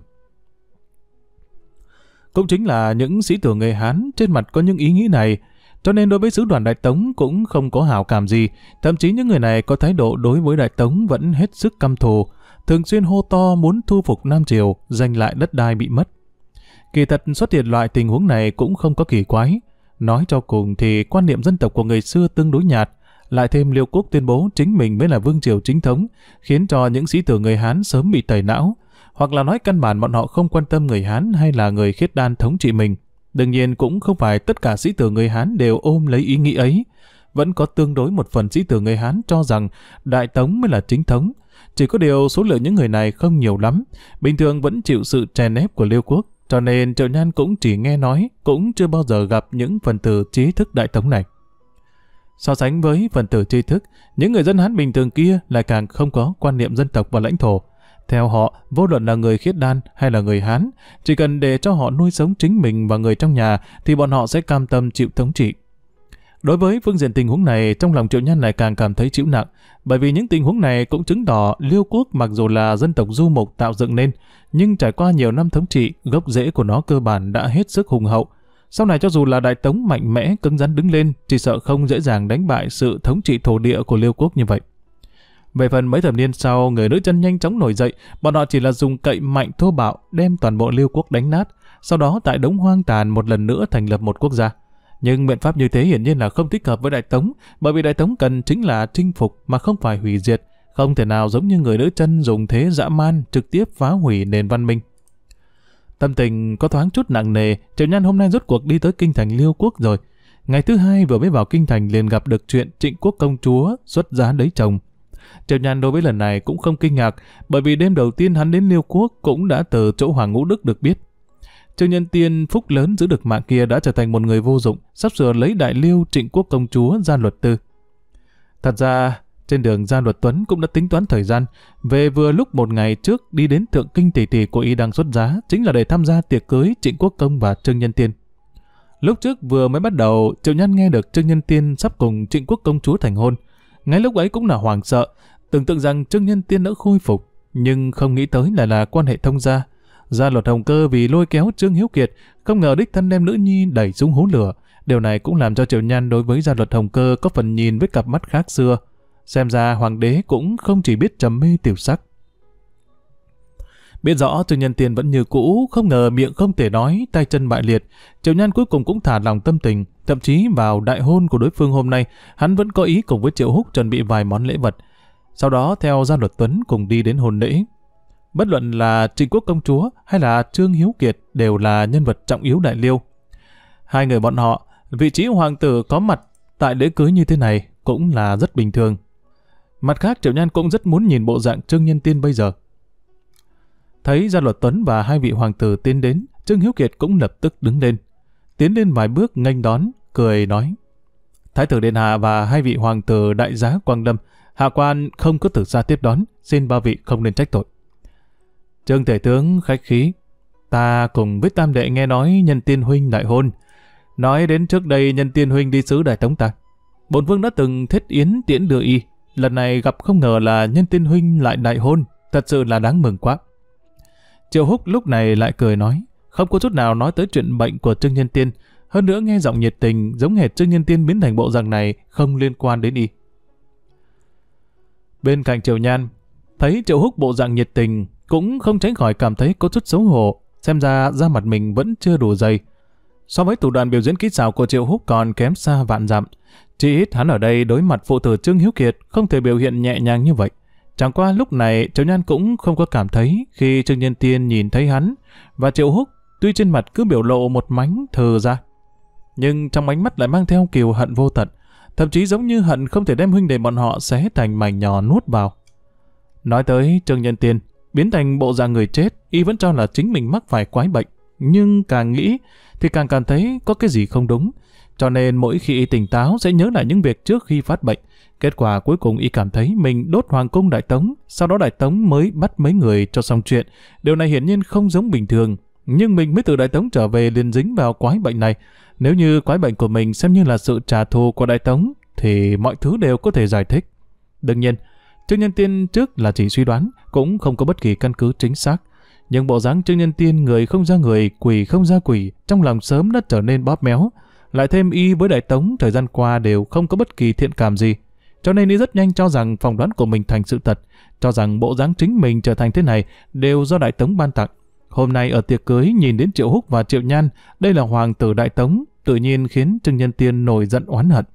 Speaker 1: Cũng chính là những sĩ tử người Hán trên mặt có những ý nghĩ này, cho nên đối với sứ đoàn Đại Tống cũng không có hảo cảm gì, thậm chí những người này có thái độ đối với Đại Tống vẫn hết sức căm thù, thường xuyên hô to muốn thu phục Nam Triều, giành lại đất đai bị mất. Kỳ thật xuất hiện loại tình huống này cũng không có kỳ quái. Nói cho cùng thì quan niệm dân tộc của người xưa tương đối nhạt, lại thêm Liêu Quốc tuyên bố chính mình mới là vương triều chính thống, khiến cho những sĩ tử người Hán sớm bị tẩy não, hoặc là nói căn bản bọn họ không quan tâm người Hán hay là người khiết đan thống trị mình. Đương nhiên cũng không phải tất cả sĩ tử người Hán đều ôm lấy ý nghĩ ấy. Vẫn có tương đối một phần sĩ tử người Hán cho rằng Đại Tống mới là chính thống. Chỉ có điều số lượng những người này không nhiều lắm, bình thường vẫn chịu sự chèn ép của Liêu Quốc. Cho nên Triệu Nhan cũng chỉ nghe nói, cũng chưa bao giờ gặp những phần tử trí thức đại tống này. So sánh với phần tử trí thức, những người dân Hán bình thường kia lại càng không có quan niệm dân tộc và lãnh thổ. Theo họ, vô luận là người khiết đan hay là người Hán, chỉ cần để cho họ nuôi sống chính mình và người trong nhà thì bọn họ sẽ cam tâm chịu thống trị. Đối với phương diện tình huống này, trong lòng Triệu Nhân lại càng cảm thấy chịu nặng, bởi vì những tình huống này cũng chứng tỏ Liêu quốc mặc dù là dân tộc du mục tạo dựng nên, nhưng trải qua nhiều năm thống trị, gốc rễ của nó cơ bản đã hết sức hùng hậu. Sau này cho dù là đại tống mạnh mẽ cứng rắn đứng lên, chỉ sợ không dễ dàng đánh bại sự thống trị thổ địa của Liêu quốc như vậy. Về phần mấy thập niên sau, người nữ chân nhanh chóng nổi dậy, bọn họ chỉ là dùng cậy mạnh thô bạo đem toàn bộ Liêu quốc đánh nát, sau đó tại đống hoang tàn một lần nữa thành lập một quốc gia. Nhưng biện pháp như thế hiển nhiên là không thích hợp với Đại Tống, bởi vì Đại Tống cần chính là chinh phục mà không phải hủy diệt, không thể nào giống như người nữ chân dùng thế dã man trực tiếp phá hủy nền văn minh. Tâm tình có thoáng chút nặng nề, Triệu Nhan hôm nay rốt cuộc đi tới kinh thành Liêu Quốc rồi. Ngày thứ hai vừa mới vào kinh thành liền gặp được chuyện trịnh quốc công chúa xuất giá lấy chồng. Triệu Nhan đối với lần này cũng không kinh ngạc, bởi vì đêm đầu tiên hắn đến Liêu Quốc cũng đã từ chỗ Hoàng Ngũ Đức được biết. Trương Nhân Tiên phúc lớn giữ được mạng kia đã trở thành một người vô dụng, sắp sửa lấy đại liêu trịnh quốc công chúa ra luật tư. Thật ra, trên đường ra luật Tuấn cũng đã tính toán thời gian, về vừa lúc một ngày trước đi đến thượng kinh tỷ tỷ của y đang xuất giá, chính là để tham gia tiệc cưới trịnh quốc công và Trương Nhân Tiên. Lúc trước vừa mới bắt đầu, Triệu Nhân nghe được Trương Nhân Tiên sắp cùng trịnh quốc công chúa thành hôn. Ngay lúc ấy cũng là hoàng sợ, tưởng tượng rằng Trương Nhân Tiên đã khôi phục, nhưng không nghĩ tới là là quan hệ thông gia, Gia luật hồng cơ vì lôi kéo Trương Hiếu Kiệt, không ngờ đích thân đem nữ nhi đẩy xuống hố lửa. Điều này cũng làm cho Triệu Nhan đối với gia luật hồng cơ có phần nhìn với cặp mắt khác xưa. Xem ra hoàng đế cũng không chỉ biết trầm mê tiểu sắc. Biết rõ Trương Nhân Tiên vẫn như cũ, không ngờ miệng không thể nói, tay chân bại liệt. Triệu Nhan cuối cùng cũng thả lòng tâm tình, thậm chí vào đại hôn của đối phương hôm nay, hắn vẫn có ý cùng với Triệu Húc chuẩn bị vài món lễ vật. Sau đó theo gia luật Tuấn cùng đi đến hôn lễ. Bất luận là Trịnh Quốc Công Chúa hay là Trương Hiếu Kiệt đều là nhân vật trọng yếu đại liêu. Hai người bọn họ, vị trí hoàng tử có mặt tại lễ cưới như thế này cũng là rất bình thường. Mặt khác Triệu Nhan cũng rất muốn nhìn bộ dạng Trương Nhân Tiên bây giờ. Thấy Gia Luật Tuấn và hai vị hoàng tử tiến đến, Trương Hiếu Kiệt cũng lập tức đứng lên. Tiến lên vài bước nghênh đón, cười nói. Thái tử Điện Hạ và hai vị hoàng tử đại giá Quang Lâm, hạ quan không có tử ra tiếp đón, xin ba vị không nên trách tội. Trương Thể Tướng khách khí. Ta cùng với Tam Đệ nghe nói nhân tiên huynh đại hôn. Nói đến trước đây nhân tiên huynh đi sứ đại tống ta. Bổn vương đã từng thiết yến tiễn đưa y. Lần này gặp không ngờ là nhân tiên huynh lại đại hôn. Thật sự là đáng mừng quá. Triệu Húc lúc này lại cười nói. Không có chút nào nói tới chuyện bệnh của Trương Nhân Tiên. Hơn nữa nghe giọng nhiệt tình giống hệt Trương Nhân Tiên biến thành bộ dạng này không liên quan đến y. Bên cạnh triệu Nhan, thấy Triệu Húc bộ dạng nhiệt tình, cũng không tránh khỏi cảm thấy có chút xấu hổ, xem ra da mặt mình vẫn chưa đủ dày. So với thủ đoạn biểu diễn kỹ xảo của Triệu Húc còn kém xa vạn dặm, chỉ ít hắn ở đây đối mặt phụ tử Trương Hiếu Kiệt không thể biểu hiện nhẹ nhàng như vậy. Chẳng qua lúc này Triệu Nhan cũng không có cảm thấy khi Trương Nhân Tiên nhìn thấy hắn và Triệu Húc tuy trên mặt cứ biểu lộ một mánh thờ ra. Nhưng trong ánh mắt lại mang theo kiều hận vô tận, thậm chí giống như hận không thể đem huynh đệ bọn họ xé thành mảnh nhỏ nuốt vào. Nói tới Trương Nhân Tiên, Biến thành bộ dạng người chết, y vẫn cho là chính mình mắc phải quái bệnh. Nhưng càng nghĩ, thì càng cảm thấy có cái gì không đúng. Cho nên mỗi khi y tỉnh táo sẽ nhớ lại những việc trước khi phát bệnh. Kết quả cuối cùng y cảm thấy mình đốt hoàng cung Đại Tống, sau đó Đại Tống mới bắt mấy người cho xong chuyện. Điều này hiển nhiên không giống bình thường. Nhưng mình mới từ Đại Tống trở về liền dính vào quái bệnh này. Nếu như quái bệnh của mình xem như là sự trả thù của Đại Tống, thì mọi thứ đều có thể giải thích. Đương nhiên, Trương Nhân Tiên trước là chỉ suy đoán, cũng không có bất kỳ căn cứ chính xác. Nhưng bộ dáng Trương Nhân Tiên người không ra người, quỷ không ra quỷ, trong lòng sớm đã trở nên bóp méo. Lại thêm y với Đại Tống thời gian qua đều không có bất kỳ thiện cảm gì. Cho nên y rất nhanh cho rằng phỏng đoán của mình thành sự thật, cho rằng bộ dáng chính mình trở thành thế này đều do Đại Tống ban tặng. Hôm nay ở tiệc cưới nhìn đến Triệu Húc và Triệu Nhan, đây là hoàng tử Đại Tống, tự nhiên khiến Trương Nhân Tiên nổi giận oán hận.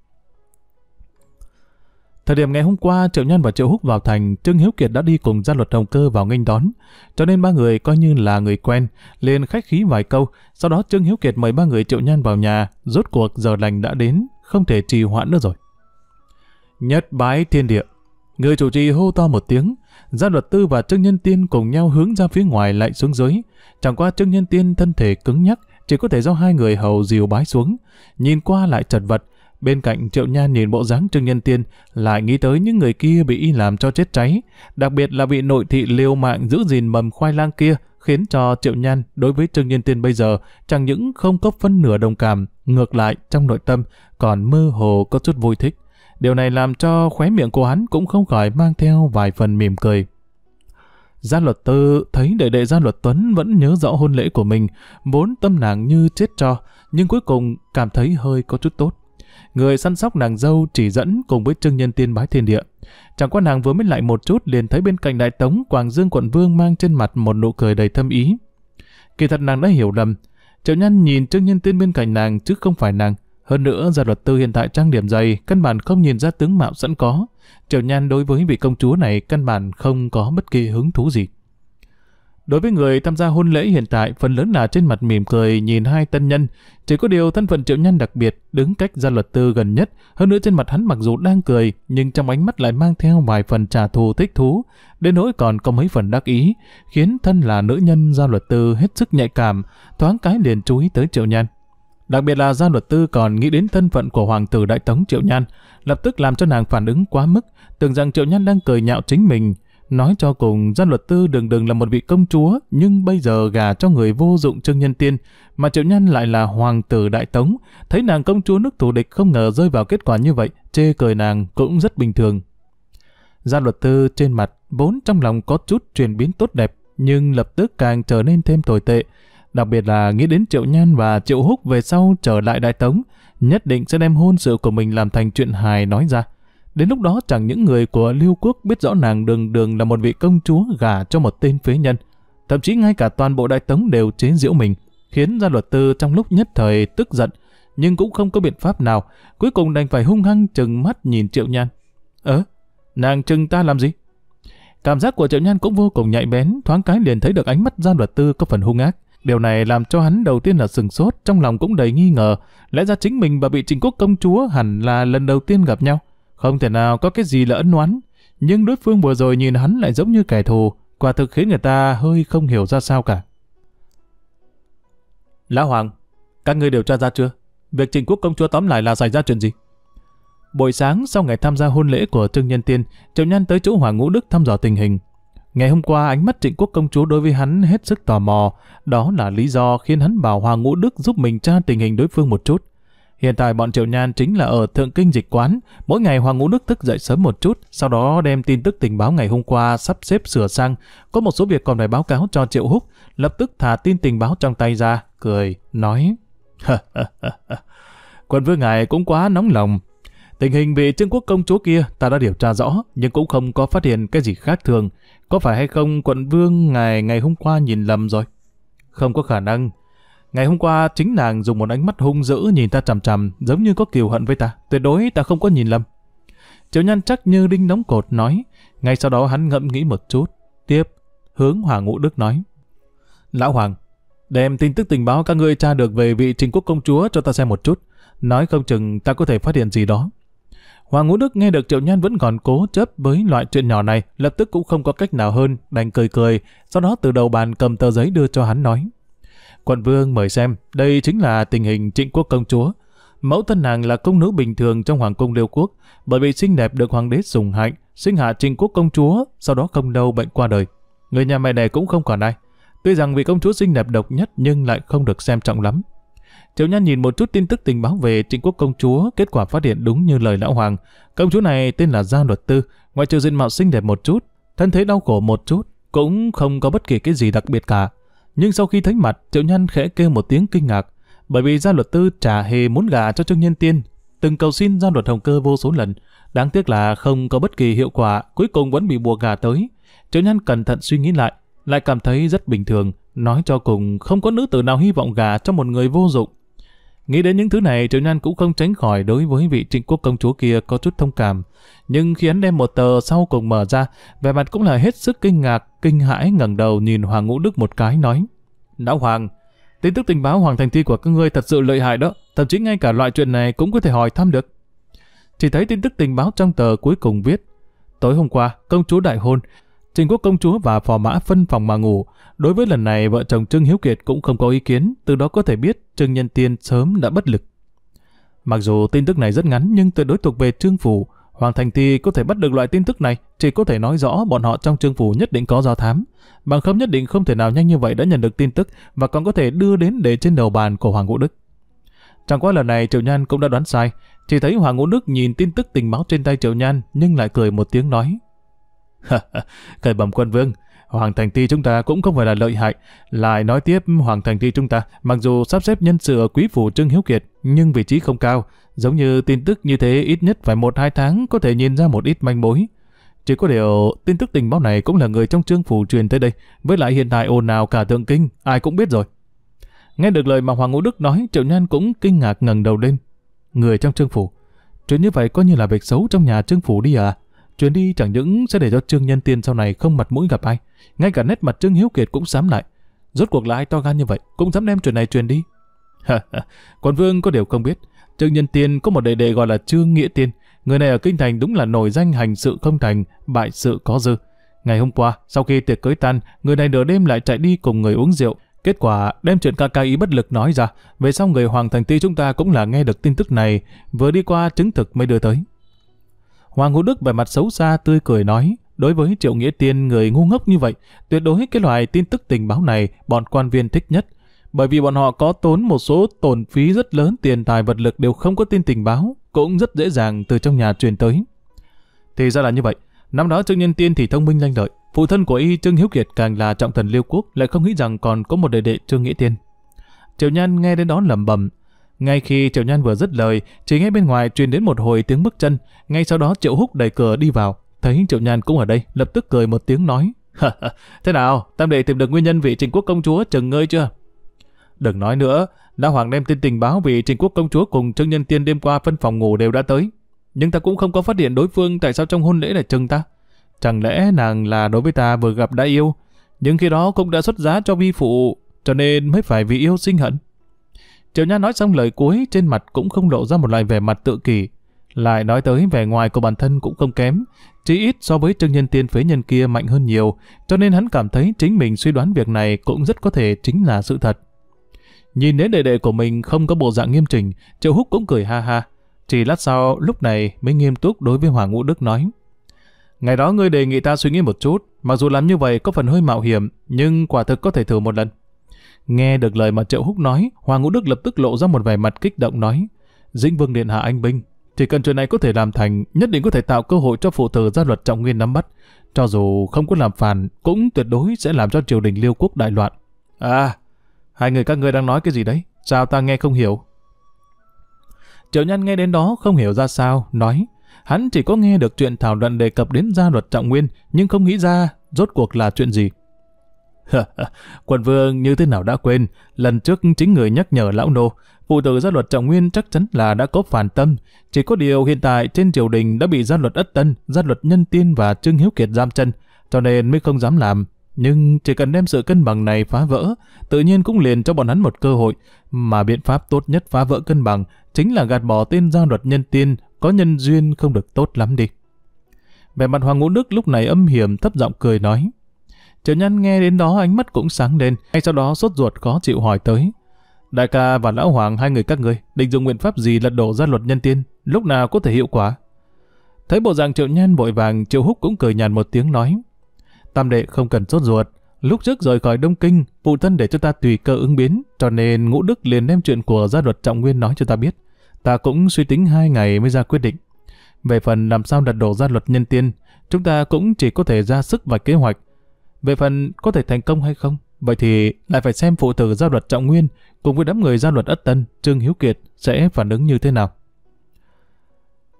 Speaker 1: Thời điểm ngày hôm qua, Triệu Nhân và Triệu Húc vào thành, Trương Hiếu Kiệt đã đi cùng gia luật đồng Cơ vào nghênh đón, cho nên ba người coi như là người quen, liền khách khí vài câu, sau đó Trương Hiếu Kiệt mời ba người Triệu Nhân vào nhà, rốt cuộc giờ lành đã đến, không thể trì hoãn nữa rồi. Nhất bái thiên địa, người chủ trì hô to một tiếng, gia luật tư và Trương Nhân Tiên cùng nhau hướng ra phía ngoài lại xuống dưới, chẳng qua Trương Nhân Tiên thân thể cứng nhắc, chỉ có thể do hai người hầu dìu bái xuống, nhìn qua lại chật vật, Bên cạnh Triệu Nha nhìn bộ dáng Trương Nhân Tiên, lại nghĩ tới những người kia bị y làm cho chết cháy, đặc biệt là vị nội thị liều mạng giữ gìn mầm khoai lang kia, khiến cho Triệu Nhan đối với Trương Nhân Tiên bây giờ chẳng những không có phân nửa đồng cảm, ngược lại trong nội tâm còn mơ hồ có chút vui thích. Điều này làm cho khóe miệng của hắn cũng không khỏi mang theo vài phần mỉm cười. Gia luật tư thấy đệ đệ Gia luật Tuấn vẫn nhớ rõ hôn lễ của mình, vốn tâm nàng như chết cho, nhưng cuối cùng cảm thấy hơi có chút tốt người săn sóc nàng dâu chỉ dẫn cùng với trương nhân tiên bái thiên địa. Chẳng qua nàng vừa mới lại một chút liền thấy bên cạnh đại tống Quảng Dương quận vương mang trên mặt một nụ cười đầy thâm ý. Kỳ thật nàng đã hiểu lầm. Triệu nhân nhìn trương nhân tiên bên cạnh nàng chứ không phải nàng. Hơn nữa, gia luật tư hiện tại trang điểm dày, căn bản không nhìn ra tướng mạo sẵn có. Triệu nhan đối với vị công chúa này căn bản không có bất kỳ hứng thú gì. Đối với người tham gia hôn lễ hiện tại, phần lớn là trên mặt mỉm cười nhìn hai tân nhân. Chỉ có điều thân phận triệu nhân đặc biệt, đứng cách ra luật tư gần nhất. Hơn nữa trên mặt hắn mặc dù đang cười, nhưng trong ánh mắt lại mang theo vài phần trả thù thích thú. Đến nỗi còn có mấy phần đắc ý, khiến thân là nữ nhân ra luật tư hết sức nhạy cảm, thoáng cái liền chú ý tới triệu nhân. Đặc biệt là gia luật tư còn nghĩ đến thân phận của hoàng tử đại tống Triệu Nhan, lập tức làm cho nàng phản ứng quá mức, tưởng rằng Triệu Nhan đang cười nhạo chính mình, Nói cho cùng, gia luật tư đường đường là một vị công chúa, nhưng bây giờ gà cho người vô dụng trương nhân tiên, mà triệu nhân lại là hoàng tử đại tống. Thấy nàng công chúa nước thù địch không ngờ rơi vào kết quả như vậy, chê cười nàng cũng rất bình thường. Gia luật tư trên mặt, vốn trong lòng có chút chuyển biến tốt đẹp, nhưng lập tức càng trở nên thêm tồi tệ. Đặc biệt là nghĩ đến triệu nhan và triệu húc về sau trở lại đại tống, nhất định sẽ đem hôn sự của mình làm thành chuyện hài nói ra. Đến lúc đó chẳng những người của Lưu Quốc biết rõ nàng đường đường là một vị công chúa gả cho một tên phế nhân. Thậm chí ngay cả toàn bộ đại tống đều chế giễu mình, khiến gia luật tư trong lúc nhất thời tức giận, nhưng cũng không có biện pháp nào, cuối cùng đành phải hung hăng chừng mắt nhìn Triệu Nhan. Ớ, nàng chừng ta làm gì? Cảm giác của Triệu Nhan cũng vô cùng nhạy bén, thoáng cái liền thấy được ánh mắt gia luật tư có phần hung ác. Điều này làm cho hắn đầu tiên là sừng sốt, trong lòng cũng đầy nghi ngờ. Lẽ ra chính mình và vị trình quốc công chúa hẳn là lần đầu tiên gặp nhau. Không thể nào có cái gì là ân oán, nhưng đối phương vừa rồi nhìn hắn lại giống như kẻ thù, quả thực khiến người ta hơi không hiểu ra sao cả. Lão Hoàng, các ngươi điều tra ra chưa? Việc Trình Quốc công chúa tóm lại là xảy ra chuyện gì? Buổi sáng sau ngày tham gia hôn lễ của Trương Nhân Tiên, Triệu Nhân tới chỗ Hoàng Ngũ Đức thăm dò tình hình. Ngày hôm qua ánh mắt Trịnh Quốc công chúa đối với hắn hết sức tò mò, đó là lý do khiến hắn bảo Hoàng Ngũ Đức giúp mình tra tình hình đối phương một chút. Hiện tại bọn Triệu Nhan chính là ở Thượng Kinh Dịch Quán. Mỗi ngày Hoàng Ngũ Đức thức dậy sớm một chút, sau đó đem tin tức tình báo ngày hôm qua sắp xếp sửa sang. Có một số việc còn phải báo cáo cho Triệu Húc, lập tức thả tin tình báo trong tay ra, cười, nói. Quân vương ngài cũng quá nóng lòng. Tình hình vị Trương quốc công chúa kia ta đã điều tra rõ, nhưng cũng không có phát hiện cái gì khác thường. Có phải hay không quận vương ngài ngày hôm qua nhìn lầm rồi? Không có khả năng. Ngày hôm qua chính nàng dùng một ánh mắt hung dữ nhìn ta chằm chằm, giống như có kiều hận với ta, tuyệt đối ta không có nhìn lầm. Triệu Nhan chắc như đinh đóng cột nói, ngay sau đó hắn ngẫm nghĩ một chút, tiếp hướng Hoàng Ngũ Đức nói: "Lão Hoàng, đem tin tức tình báo các ngươi tra được về vị Trình Quốc công chúa cho ta xem một chút, nói không chừng ta có thể phát hiện gì đó." Hoàng Ngũ Đức nghe được Triệu Nhan vẫn còn cố chấp với loại chuyện nhỏ này, lập tức cũng không có cách nào hơn, đành cười cười, sau đó từ đầu bàn cầm tờ giấy đưa cho hắn nói: Quận vương mời xem, đây chính là tình hình trịnh quốc công chúa. Mẫu thân nàng là công nữ bình thường trong hoàng cung liêu quốc, bởi vì xinh đẹp được hoàng đế sùng hạnh, sinh hạ trịnh quốc công chúa, sau đó không lâu bệnh qua đời. Người nhà mẹ đẻ cũng không còn ai. Tuy rằng vị công chúa xinh đẹp độc nhất nhưng lại không được xem trọng lắm. Triệu Nhan nhìn một chút tin tức tình báo về Trịnh Quốc công chúa, kết quả phát hiện đúng như lời lão hoàng. Công chúa này tên là Gia Luật Tư, ngoại trừ diện mạo xinh đẹp một chút, thân thế đau khổ một chút, cũng không có bất kỳ cái gì đặc biệt cả. Nhưng sau khi thấy mặt, Triệu Nhân khẽ kêu một tiếng kinh ngạc, bởi vì gia luật tư trả hề muốn gà cho Trương Nhân Tiên, từng cầu xin gia luật hồng cơ vô số lần, đáng tiếc là không có bất kỳ hiệu quả, cuối cùng vẫn bị bùa gà tới. Triệu Nhân cẩn thận suy nghĩ lại, lại cảm thấy rất bình thường, nói cho cùng không có nữ tử nào hy vọng gà cho một người vô dụng. Nghĩ đến những thứ này, Triệu Nhan cũng không tránh khỏi đối với vị trịnh quốc công chúa kia có chút thông cảm. Nhưng khi hắn đem một tờ sau cùng mở ra, vẻ mặt cũng là hết sức kinh ngạc, kinh hãi ngẩng đầu nhìn Hoàng Ngũ Đức một cái nói. Lão Hoàng, tin tức tình báo Hoàng Thành Thi của các ngươi thật sự lợi hại đó, thậm chí ngay cả loại chuyện này cũng có thể hỏi thăm được. Chỉ thấy tin tức tình báo trong tờ cuối cùng viết. Tối hôm qua, công chúa đại hôn, Trình Quốc công chúa và phò mã phân phòng mà ngủ. Đối với lần này, vợ chồng Trương Hiếu Kiệt cũng không có ý kiến, từ đó có thể biết Trương Nhân Tiên sớm đã bất lực. Mặc dù tin tức này rất ngắn nhưng từ đối thuộc về Trương Phủ, Hoàng Thành Ti có thể bắt được loại tin tức này, chỉ có thể nói rõ bọn họ trong Trương Phủ nhất định có do thám. Bằng không nhất định không thể nào nhanh như vậy đã nhận được tin tức và còn có thể đưa đến để trên đầu bàn của Hoàng Ngũ Đức. Chẳng qua lần này Triệu Nhan cũng đã đoán sai, chỉ thấy Hoàng Ngũ Đức nhìn tin tức tình báo trên tay Triệu Nhan nhưng lại cười một tiếng nói. Thời <laughs> bẩm quân vương, Hoàng Thành Ti chúng ta cũng không phải là lợi hại. Lại nói tiếp Hoàng Thành Ti chúng ta, mặc dù sắp xếp nhân sự ở quý phủ Trương Hiếu Kiệt, nhưng vị trí không cao. Giống như tin tức như thế ít nhất phải một hai tháng có thể nhìn ra một ít manh mối. Chỉ có điều tin tức tình báo này cũng là người trong trương phủ truyền tới đây, với lại hiện tại ồn ào cả thượng kinh, ai cũng biết rồi. Nghe được lời mà Hoàng Ngũ Đức nói, Triệu Nhan cũng kinh ngạc ngẩng đầu lên. Người trong trương phủ, chuyện như vậy có như là việc xấu trong nhà trương phủ đi à? Chuyến đi chẳng những sẽ để cho Trương Nhân Tiên sau này không mặt mũi gặp ai, ngay cả nét mặt Trương Hiếu Kiệt cũng dám lại. Rốt cuộc là ai to gan như vậy, cũng dám đem chuyện này truyền đi. quan Vương có điều không biết, Trương Nhân Tiên có một đệ đệ gọi là Trương Nghĩa Tiên. Người này ở Kinh Thành đúng là nổi danh hành sự không thành, bại sự có dư. Ngày hôm qua, sau khi tiệc cưới tan, người này nửa đêm lại chạy đi cùng người uống rượu. Kết quả đem chuyện ca ca ý bất lực nói ra. Về sau người Hoàng Thành Ti chúng ta cũng là nghe được tin tức này, vừa đi qua chứng thực mới đưa tới. Hoàng Ngũ Đức bề mặt xấu xa tươi cười nói, đối với Triệu Nghĩa Tiên người ngu ngốc như vậy, tuyệt đối cái loại tin tức tình báo này bọn quan viên thích nhất. Bởi vì bọn họ có tốn một số tổn phí rất lớn tiền tài vật lực đều không có tin tình báo, cũng rất dễ dàng từ trong nhà truyền tới. Thì ra là như vậy, năm đó Trương Nhân Tiên thì thông minh lanh lợi, phụ thân của y Trương Hiếu Kiệt càng là trọng thần Liêu Quốc lại không nghĩ rằng còn có một đệ đệ Trương Nghĩa Tiên. Triệu Nhan nghe đến đó lẩm bẩm, ngay khi Triệu Nhan vừa dứt lời, chỉ nghe bên ngoài truyền đến một hồi tiếng bước chân, ngay sau đó Triệu Húc đẩy cửa đi vào, thấy Triệu Nhan cũng ở đây, lập tức cười một tiếng nói: "Thế nào, Tam đệ tìm được nguyên nhân vị Trình Quốc công chúa chừng ngơi chưa?" Đừng nói nữa, đã hoàng đem tin tình báo vị Trình Quốc công chúa cùng Trương Nhân Tiên đêm qua phân phòng ngủ đều đã tới, nhưng ta cũng không có phát hiện đối phương tại sao trong hôn lễ lại trừng ta. Chẳng lẽ nàng là đối với ta vừa gặp đã yêu, nhưng khi đó cũng đã xuất giá cho vi phụ, cho nên mới phải vì yêu sinh hận. Triệu Nha nói xong lời cuối, trên mặt cũng không lộ ra một loại vẻ mặt tự kỷ. Lại nói tới vẻ ngoài của bản thân cũng không kém, chỉ ít so với trương nhân tiên phế nhân kia mạnh hơn nhiều, cho nên hắn cảm thấy chính mình suy đoán việc này cũng rất có thể chính là sự thật. Nhìn đến đệ đệ của mình không có bộ dạng nghiêm chỉnh, Triệu Húc cũng cười ha ha. Chỉ lát sau, lúc này mới nghiêm túc đối với Hoàng Ngũ Đức nói. Ngày đó ngươi đề nghị ta suy nghĩ một chút, mặc dù làm như vậy có phần hơi mạo hiểm, nhưng quả thực có thể thử một lần. Nghe được lời mà Triệu Húc nói, Hoàng Ngũ Đức lập tức lộ ra một vẻ mặt kích động nói, Dĩnh Vương Điện Hạ Anh Binh, chỉ cần chuyện này có thể làm thành, nhất định có thể tạo cơ hội cho phụ tử gia luật trọng nguyên nắm bắt. Cho dù không có làm phản, cũng tuyệt đối sẽ làm cho triều đình liêu quốc đại loạn. À, hai người các ngươi đang nói cái gì đấy? Sao ta nghe không hiểu? Triệu Nhân nghe đến đó không hiểu ra sao, nói. Hắn chỉ có nghe được chuyện thảo luận đề cập đến gia luật trọng nguyên, nhưng không nghĩ ra rốt cuộc là chuyện gì. <laughs> Quận vương như thế nào đã quên, lần trước chính người nhắc nhở lão nô, phụ tử gia luật trọng nguyên chắc chắn là đã có phản tâm. Chỉ có điều hiện tại trên triều đình đã bị gia luật ất tân, gia luật nhân tiên và trương hiếu kiệt giam chân, cho nên mới không dám làm. Nhưng chỉ cần đem sự cân bằng này phá vỡ, tự nhiên cũng liền cho bọn hắn một cơ hội. Mà biện pháp tốt nhất phá vỡ cân bằng chính là gạt bỏ tên gia luật nhân tiên, có nhân duyên không được tốt lắm đi. Về mặt Hoàng Ngũ Đức lúc này âm hiểm thấp giọng cười nói. Triệu Nhân nghe đến đó ánh mắt cũng sáng lên, ngay sau đó sốt ruột khó chịu hỏi tới. Đại ca và Lão Hoàng hai người các ngươi định dùng nguyện pháp gì lật đổ ra luật nhân tiên, lúc nào có thể hiệu quả? Thấy bộ dạng Triệu Nhân vội vàng, Triệu Húc cũng cười nhàn một tiếng nói. Tam đệ không cần sốt ruột, lúc trước rời khỏi Đông Kinh, phụ thân để cho ta tùy cơ ứng biến, cho nên Ngũ Đức liền đem chuyện của gia luật Trọng Nguyên nói cho ta biết. Ta cũng suy tính hai ngày mới ra quyết định. Về phần làm sao đặt đổ ra luật nhân tiên, chúng ta cũng chỉ có thể ra sức và kế hoạch, về phần có thể thành công hay không, vậy thì lại phải xem phụ tử gia luật Trọng Nguyên cùng với đám người gia luật Ất Tân, Trương Hiếu Kiệt sẽ phản ứng như thế nào.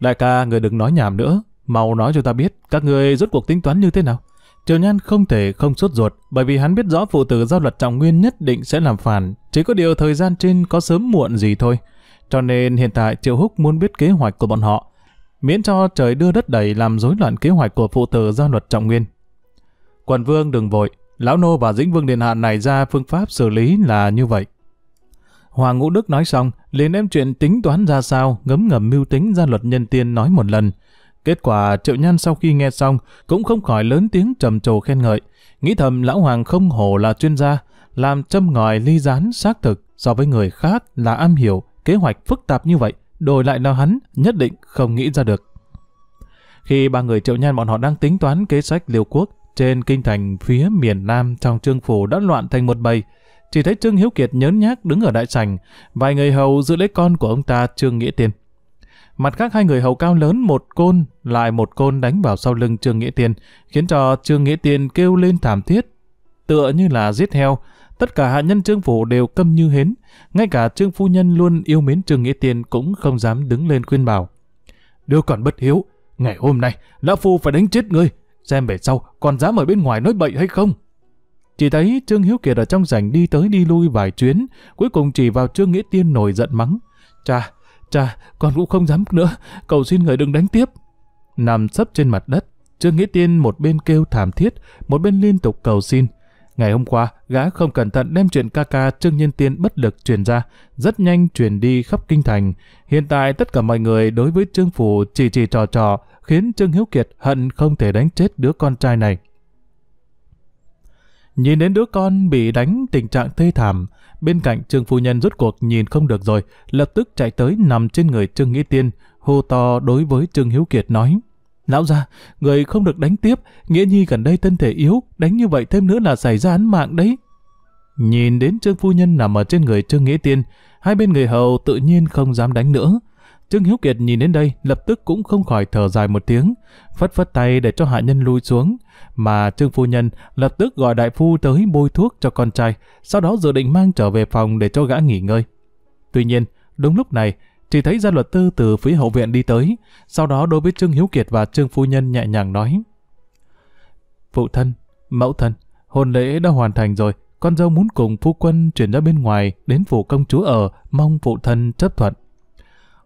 Speaker 1: Đại ca, người đừng nói nhảm nữa, mau nói cho ta biết các người rốt cuộc tính toán như thế nào. Triều Nhan không thể không sốt ruột bởi vì hắn biết rõ phụ tử giao luật trọng nguyên nhất định sẽ làm phản, chỉ có điều thời gian trên có sớm muộn gì thôi. Cho nên hiện tại triều Húc muốn biết kế hoạch của bọn họ, miễn cho trời đưa đất đầy làm rối loạn kế hoạch của phụ tử giao luật trọng nguyên. Quận vương đừng vội, lão nô và dĩnh vương điện hạ này ra phương pháp xử lý là như vậy. Hoàng Ngũ Đức nói xong, liền đem chuyện tính toán ra sao, ngấm ngầm mưu tính ra luật nhân tiên nói một lần. Kết quả triệu nhan sau khi nghe xong, cũng không khỏi lớn tiếng trầm trồ khen ngợi. Nghĩ thầm lão hoàng không hổ là chuyên gia, làm châm ngòi ly rán xác thực so với người khác là am hiểu, kế hoạch phức tạp như vậy, đổi lại là hắn, nhất định không nghĩ ra được. Khi ba người triệu nhan bọn họ đang tính toán kế sách liều quốc, trên kinh thành phía miền Nam trong trương phủ đã loạn thành một bầy. Chỉ thấy Trương Hiếu Kiệt nhớn nhác đứng ở đại sảnh, vài người hầu giữ lấy con của ông ta Trương Nghĩa Tiên. Mặt khác hai người hầu cao lớn một côn, lại một côn đánh vào sau lưng Trương Nghĩa Tiên, khiến cho Trương Nghĩa Tiên kêu lên thảm thiết, tựa như là giết heo. Tất cả hạ nhân Trương Phủ đều câm như hến, ngay cả Trương Phu Nhân luôn yêu mến Trương Nghĩa Tiên cũng không dám đứng lên khuyên bảo. Đưa còn bất hiếu, ngày hôm nay, Lão Phu phải đánh chết ngươi, xem về sau còn dám ở bên ngoài nói bậy hay không. Chỉ thấy Trương Hiếu Kiệt ở trong rảnh đi tới đi lui vài chuyến, cuối cùng chỉ vào Trương Nghĩa Tiên nổi giận mắng. Cha, cha, con cũng không dám nữa, cầu xin người đừng đánh tiếp. Nằm sấp trên mặt đất, Trương Nghĩa Tiên một bên kêu thảm thiết, một bên liên tục cầu xin. Ngày hôm qua, gã không cẩn thận đem chuyện ca ca Trương Nhân Tiên bất lực truyền ra, rất nhanh truyền đi khắp kinh thành. Hiện tại tất cả mọi người đối với Trương Phủ chỉ chỉ trò trò, khiến Trương Hiếu Kiệt hận không thể đánh chết đứa con trai này. Nhìn đến đứa con bị đánh tình trạng thê thảm, bên cạnh Trương Phu Nhân rốt cuộc nhìn không được rồi, lập tức chạy tới nằm trên người Trương Nghĩ Tiên, hô to đối với Trương Hiếu Kiệt nói. Lão ra, người không được đánh tiếp, Nghĩa Nhi gần đây thân thể yếu, đánh như vậy thêm nữa là xảy ra án mạng đấy. Nhìn đến Trương Phu Nhân nằm ở trên người Trương Nghĩa Tiên, hai bên người hầu tự nhiên không dám đánh nữa. Trương Hiếu Kiệt nhìn đến đây lập tức cũng không khỏi thở dài một tiếng, phất phất tay để cho hạ nhân lui xuống, mà Trương Phu Nhân lập tức gọi đại phu tới bôi thuốc cho con trai, sau đó dự định mang trở về phòng để cho gã nghỉ ngơi. Tuy nhiên, đúng lúc này, chỉ thấy gia luật tư từ phía hậu viện đi tới, sau đó đối với Trương Hiếu Kiệt và Trương Phu Nhân nhẹ nhàng nói. Phụ thân, mẫu thân, hôn lễ đã hoàn thành rồi, con dâu muốn cùng phu quân chuyển ra bên ngoài đến phủ công chúa ở, mong phụ thân chấp thuận.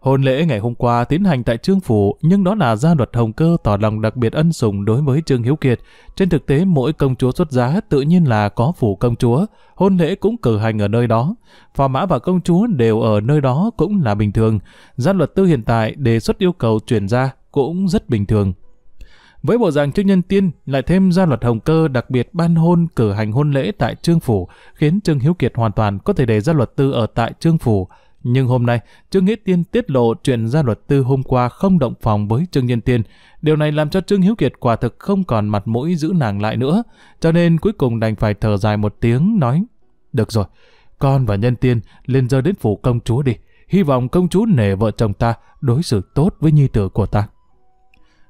Speaker 1: Hôn lễ ngày hôm qua tiến hành tại Trương Phủ, nhưng đó là gia luật Hồng Cơ tỏ lòng đặc biệt ân sủng đối với Trương Hiếu Kiệt. Trên thực tế, mỗi công chúa xuất giá tự nhiên là có phủ công chúa, hôn lễ cũng cử hành ở nơi đó. Phò mã và công chúa đều ở nơi đó cũng là bình thường. Gia luật tư hiện tại đề xuất yêu cầu chuyển ra cũng rất bình thường. Với bộ dạng trương nhân tiên, lại thêm gia luật hồng cơ đặc biệt ban hôn cử hành hôn lễ tại Trương Phủ, khiến Trương Hiếu Kiệt hoàn toàn có thể để gia luật tư ở tại Trương Phủ. Nhưng hôm nay, Trương Nghĩa Tiên tiết lộ chuyện gia luật tư hôm qua không động phòng với Trương Nhân Tiên. Điều này làm cho Trương Hiếu Kiệt quả thực không còn mặt mũi giữ nàng lại nữa, cho nên cuối cùng đành phải thở dài một tiếng nói Được rồi, con và Nhân Tiên lên giờ đến phủ công chúa đi, hy vọng công chúa nể vợ chồng ta đối xử tốt với nhi tử của ta.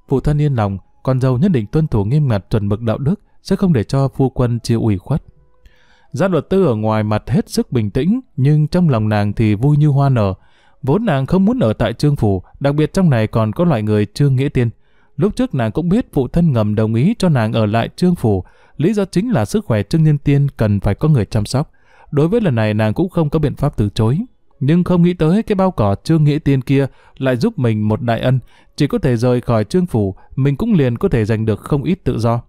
Speaker 1: Phụ thân yên lòng, con dâu nhất định tuân thủ nghiêm ngặt chuẩn mực đạo đức, sẽ không để cho phu quân chịu ủy khuất. Gia luật tư ở ngoài mặt hết sức bình tĩnh, nhưng trong lòng nàng thì vui như hoa nở. Vốn nàng không muốn ở tại trương phủ, đặc biệt trong này còn có loại người trương nghĩa tiên. Lúc trước nàng cũng biết phụ thân ngầm đồng ý cho nàng ở lại trương phủ, lý do chính là sức khỏe trương nhân tiên cần phải có người chăm sóc. Đối với lần này nàng cũng không có biện pháp từ chối. Nhưng không nghĩ tới cái bao cỏ trương nghĩa tiên kia lại giúp mình một đại ân, chỉ có thể rời khỏi trương phủ, mình cũng liền có thể giành được không ít tự do.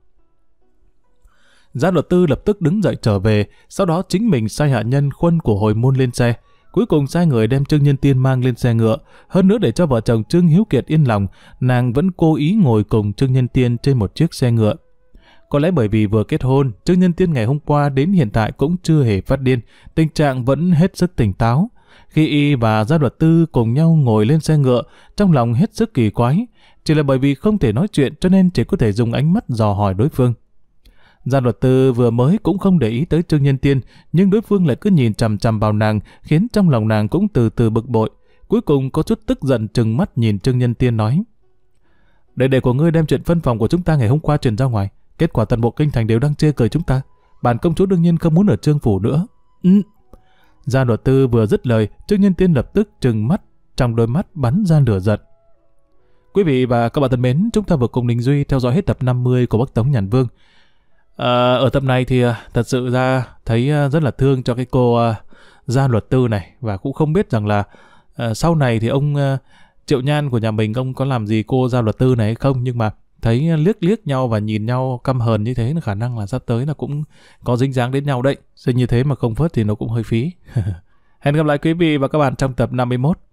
Speaker 1: Gia luật tư lập tức đứng dậy trở về, sau đó chính mình sai hạ nhân khuân của hồi môn lên xe. Cuối cùng sai người đem Trương Nhân Tiên mang lên xe ngựa, hơn nữa để cho vợ chồng Trương Hiếu Kiệt yên lòng, nàng vẫn cố ý ngồi cùng Trương Nhân Tiên trên một chiếc xe ngựa. Có lẽ bởi vì vừa kết hôn, Trương Nhân Tiên ngày hôm qua đến hiện tại cũng chưa hề phát điên, tình trạng vẫn hết sức tỉnh táo. Khi Y và Gia Luật Tư cùng nhau ngồi lên xe ngựa, trong lòng hết sức kỳ quái, chỉ là bởi vì không thể nói chuyện cho nên chỉ có thể dùng ánh mắt dò hỏi đối phương. Gia luật tư vừa mới cũng không để ý tới Trương Nhân Tiên, nhưng đối phương lại cứ nhìn chằm chằm vào nàng, khiến trong lòng nàng cũng từ từ bực bội. Cuối cùng có chút tức giận trừng mắt nhìn Trương Nhân Tiên nói. Đệ đệ của ngươi đem chuyện phân phòng của chúng ta ngày hôm qua truyền ra ngoài. Kết quả toàn bộ kinh thành đều đang chê cười chúng ta. Bản công chúa đương nhiên không muốn ở trương phủ nữa. Ừ. Gia luật tư vừa dứt lời, Trương Nhân Tiên lập tức trừng mắt, trong đôi mắt bắn ra lửa giận. Quý vị và các bạn thân mến, chúng ta vừa cùng Ninh Duy theo dõi hết tập 50 của Bắc Tống Nhàn Vương. À, ở tập này thì ờ, thật sự ra thấy ờ, rất là thương cho cái cô uh, gia luật tư này và cũng không biết rằng là uh, sau này thì ông uh, triệu nhan của nhà mình ông có làm gì cô gia luật tư này hay không nhưng mà thấy liếc liếc nhau và nhìn nhau căm hờn như thế là khả năng là sắp tới là cũng có dính dáng đến nhau đấy. Chứ như thế mà không phớt thì nó cũng hơi phí. <laughs> Hẹn gặp lại quý vị và các bạn trong tập 51.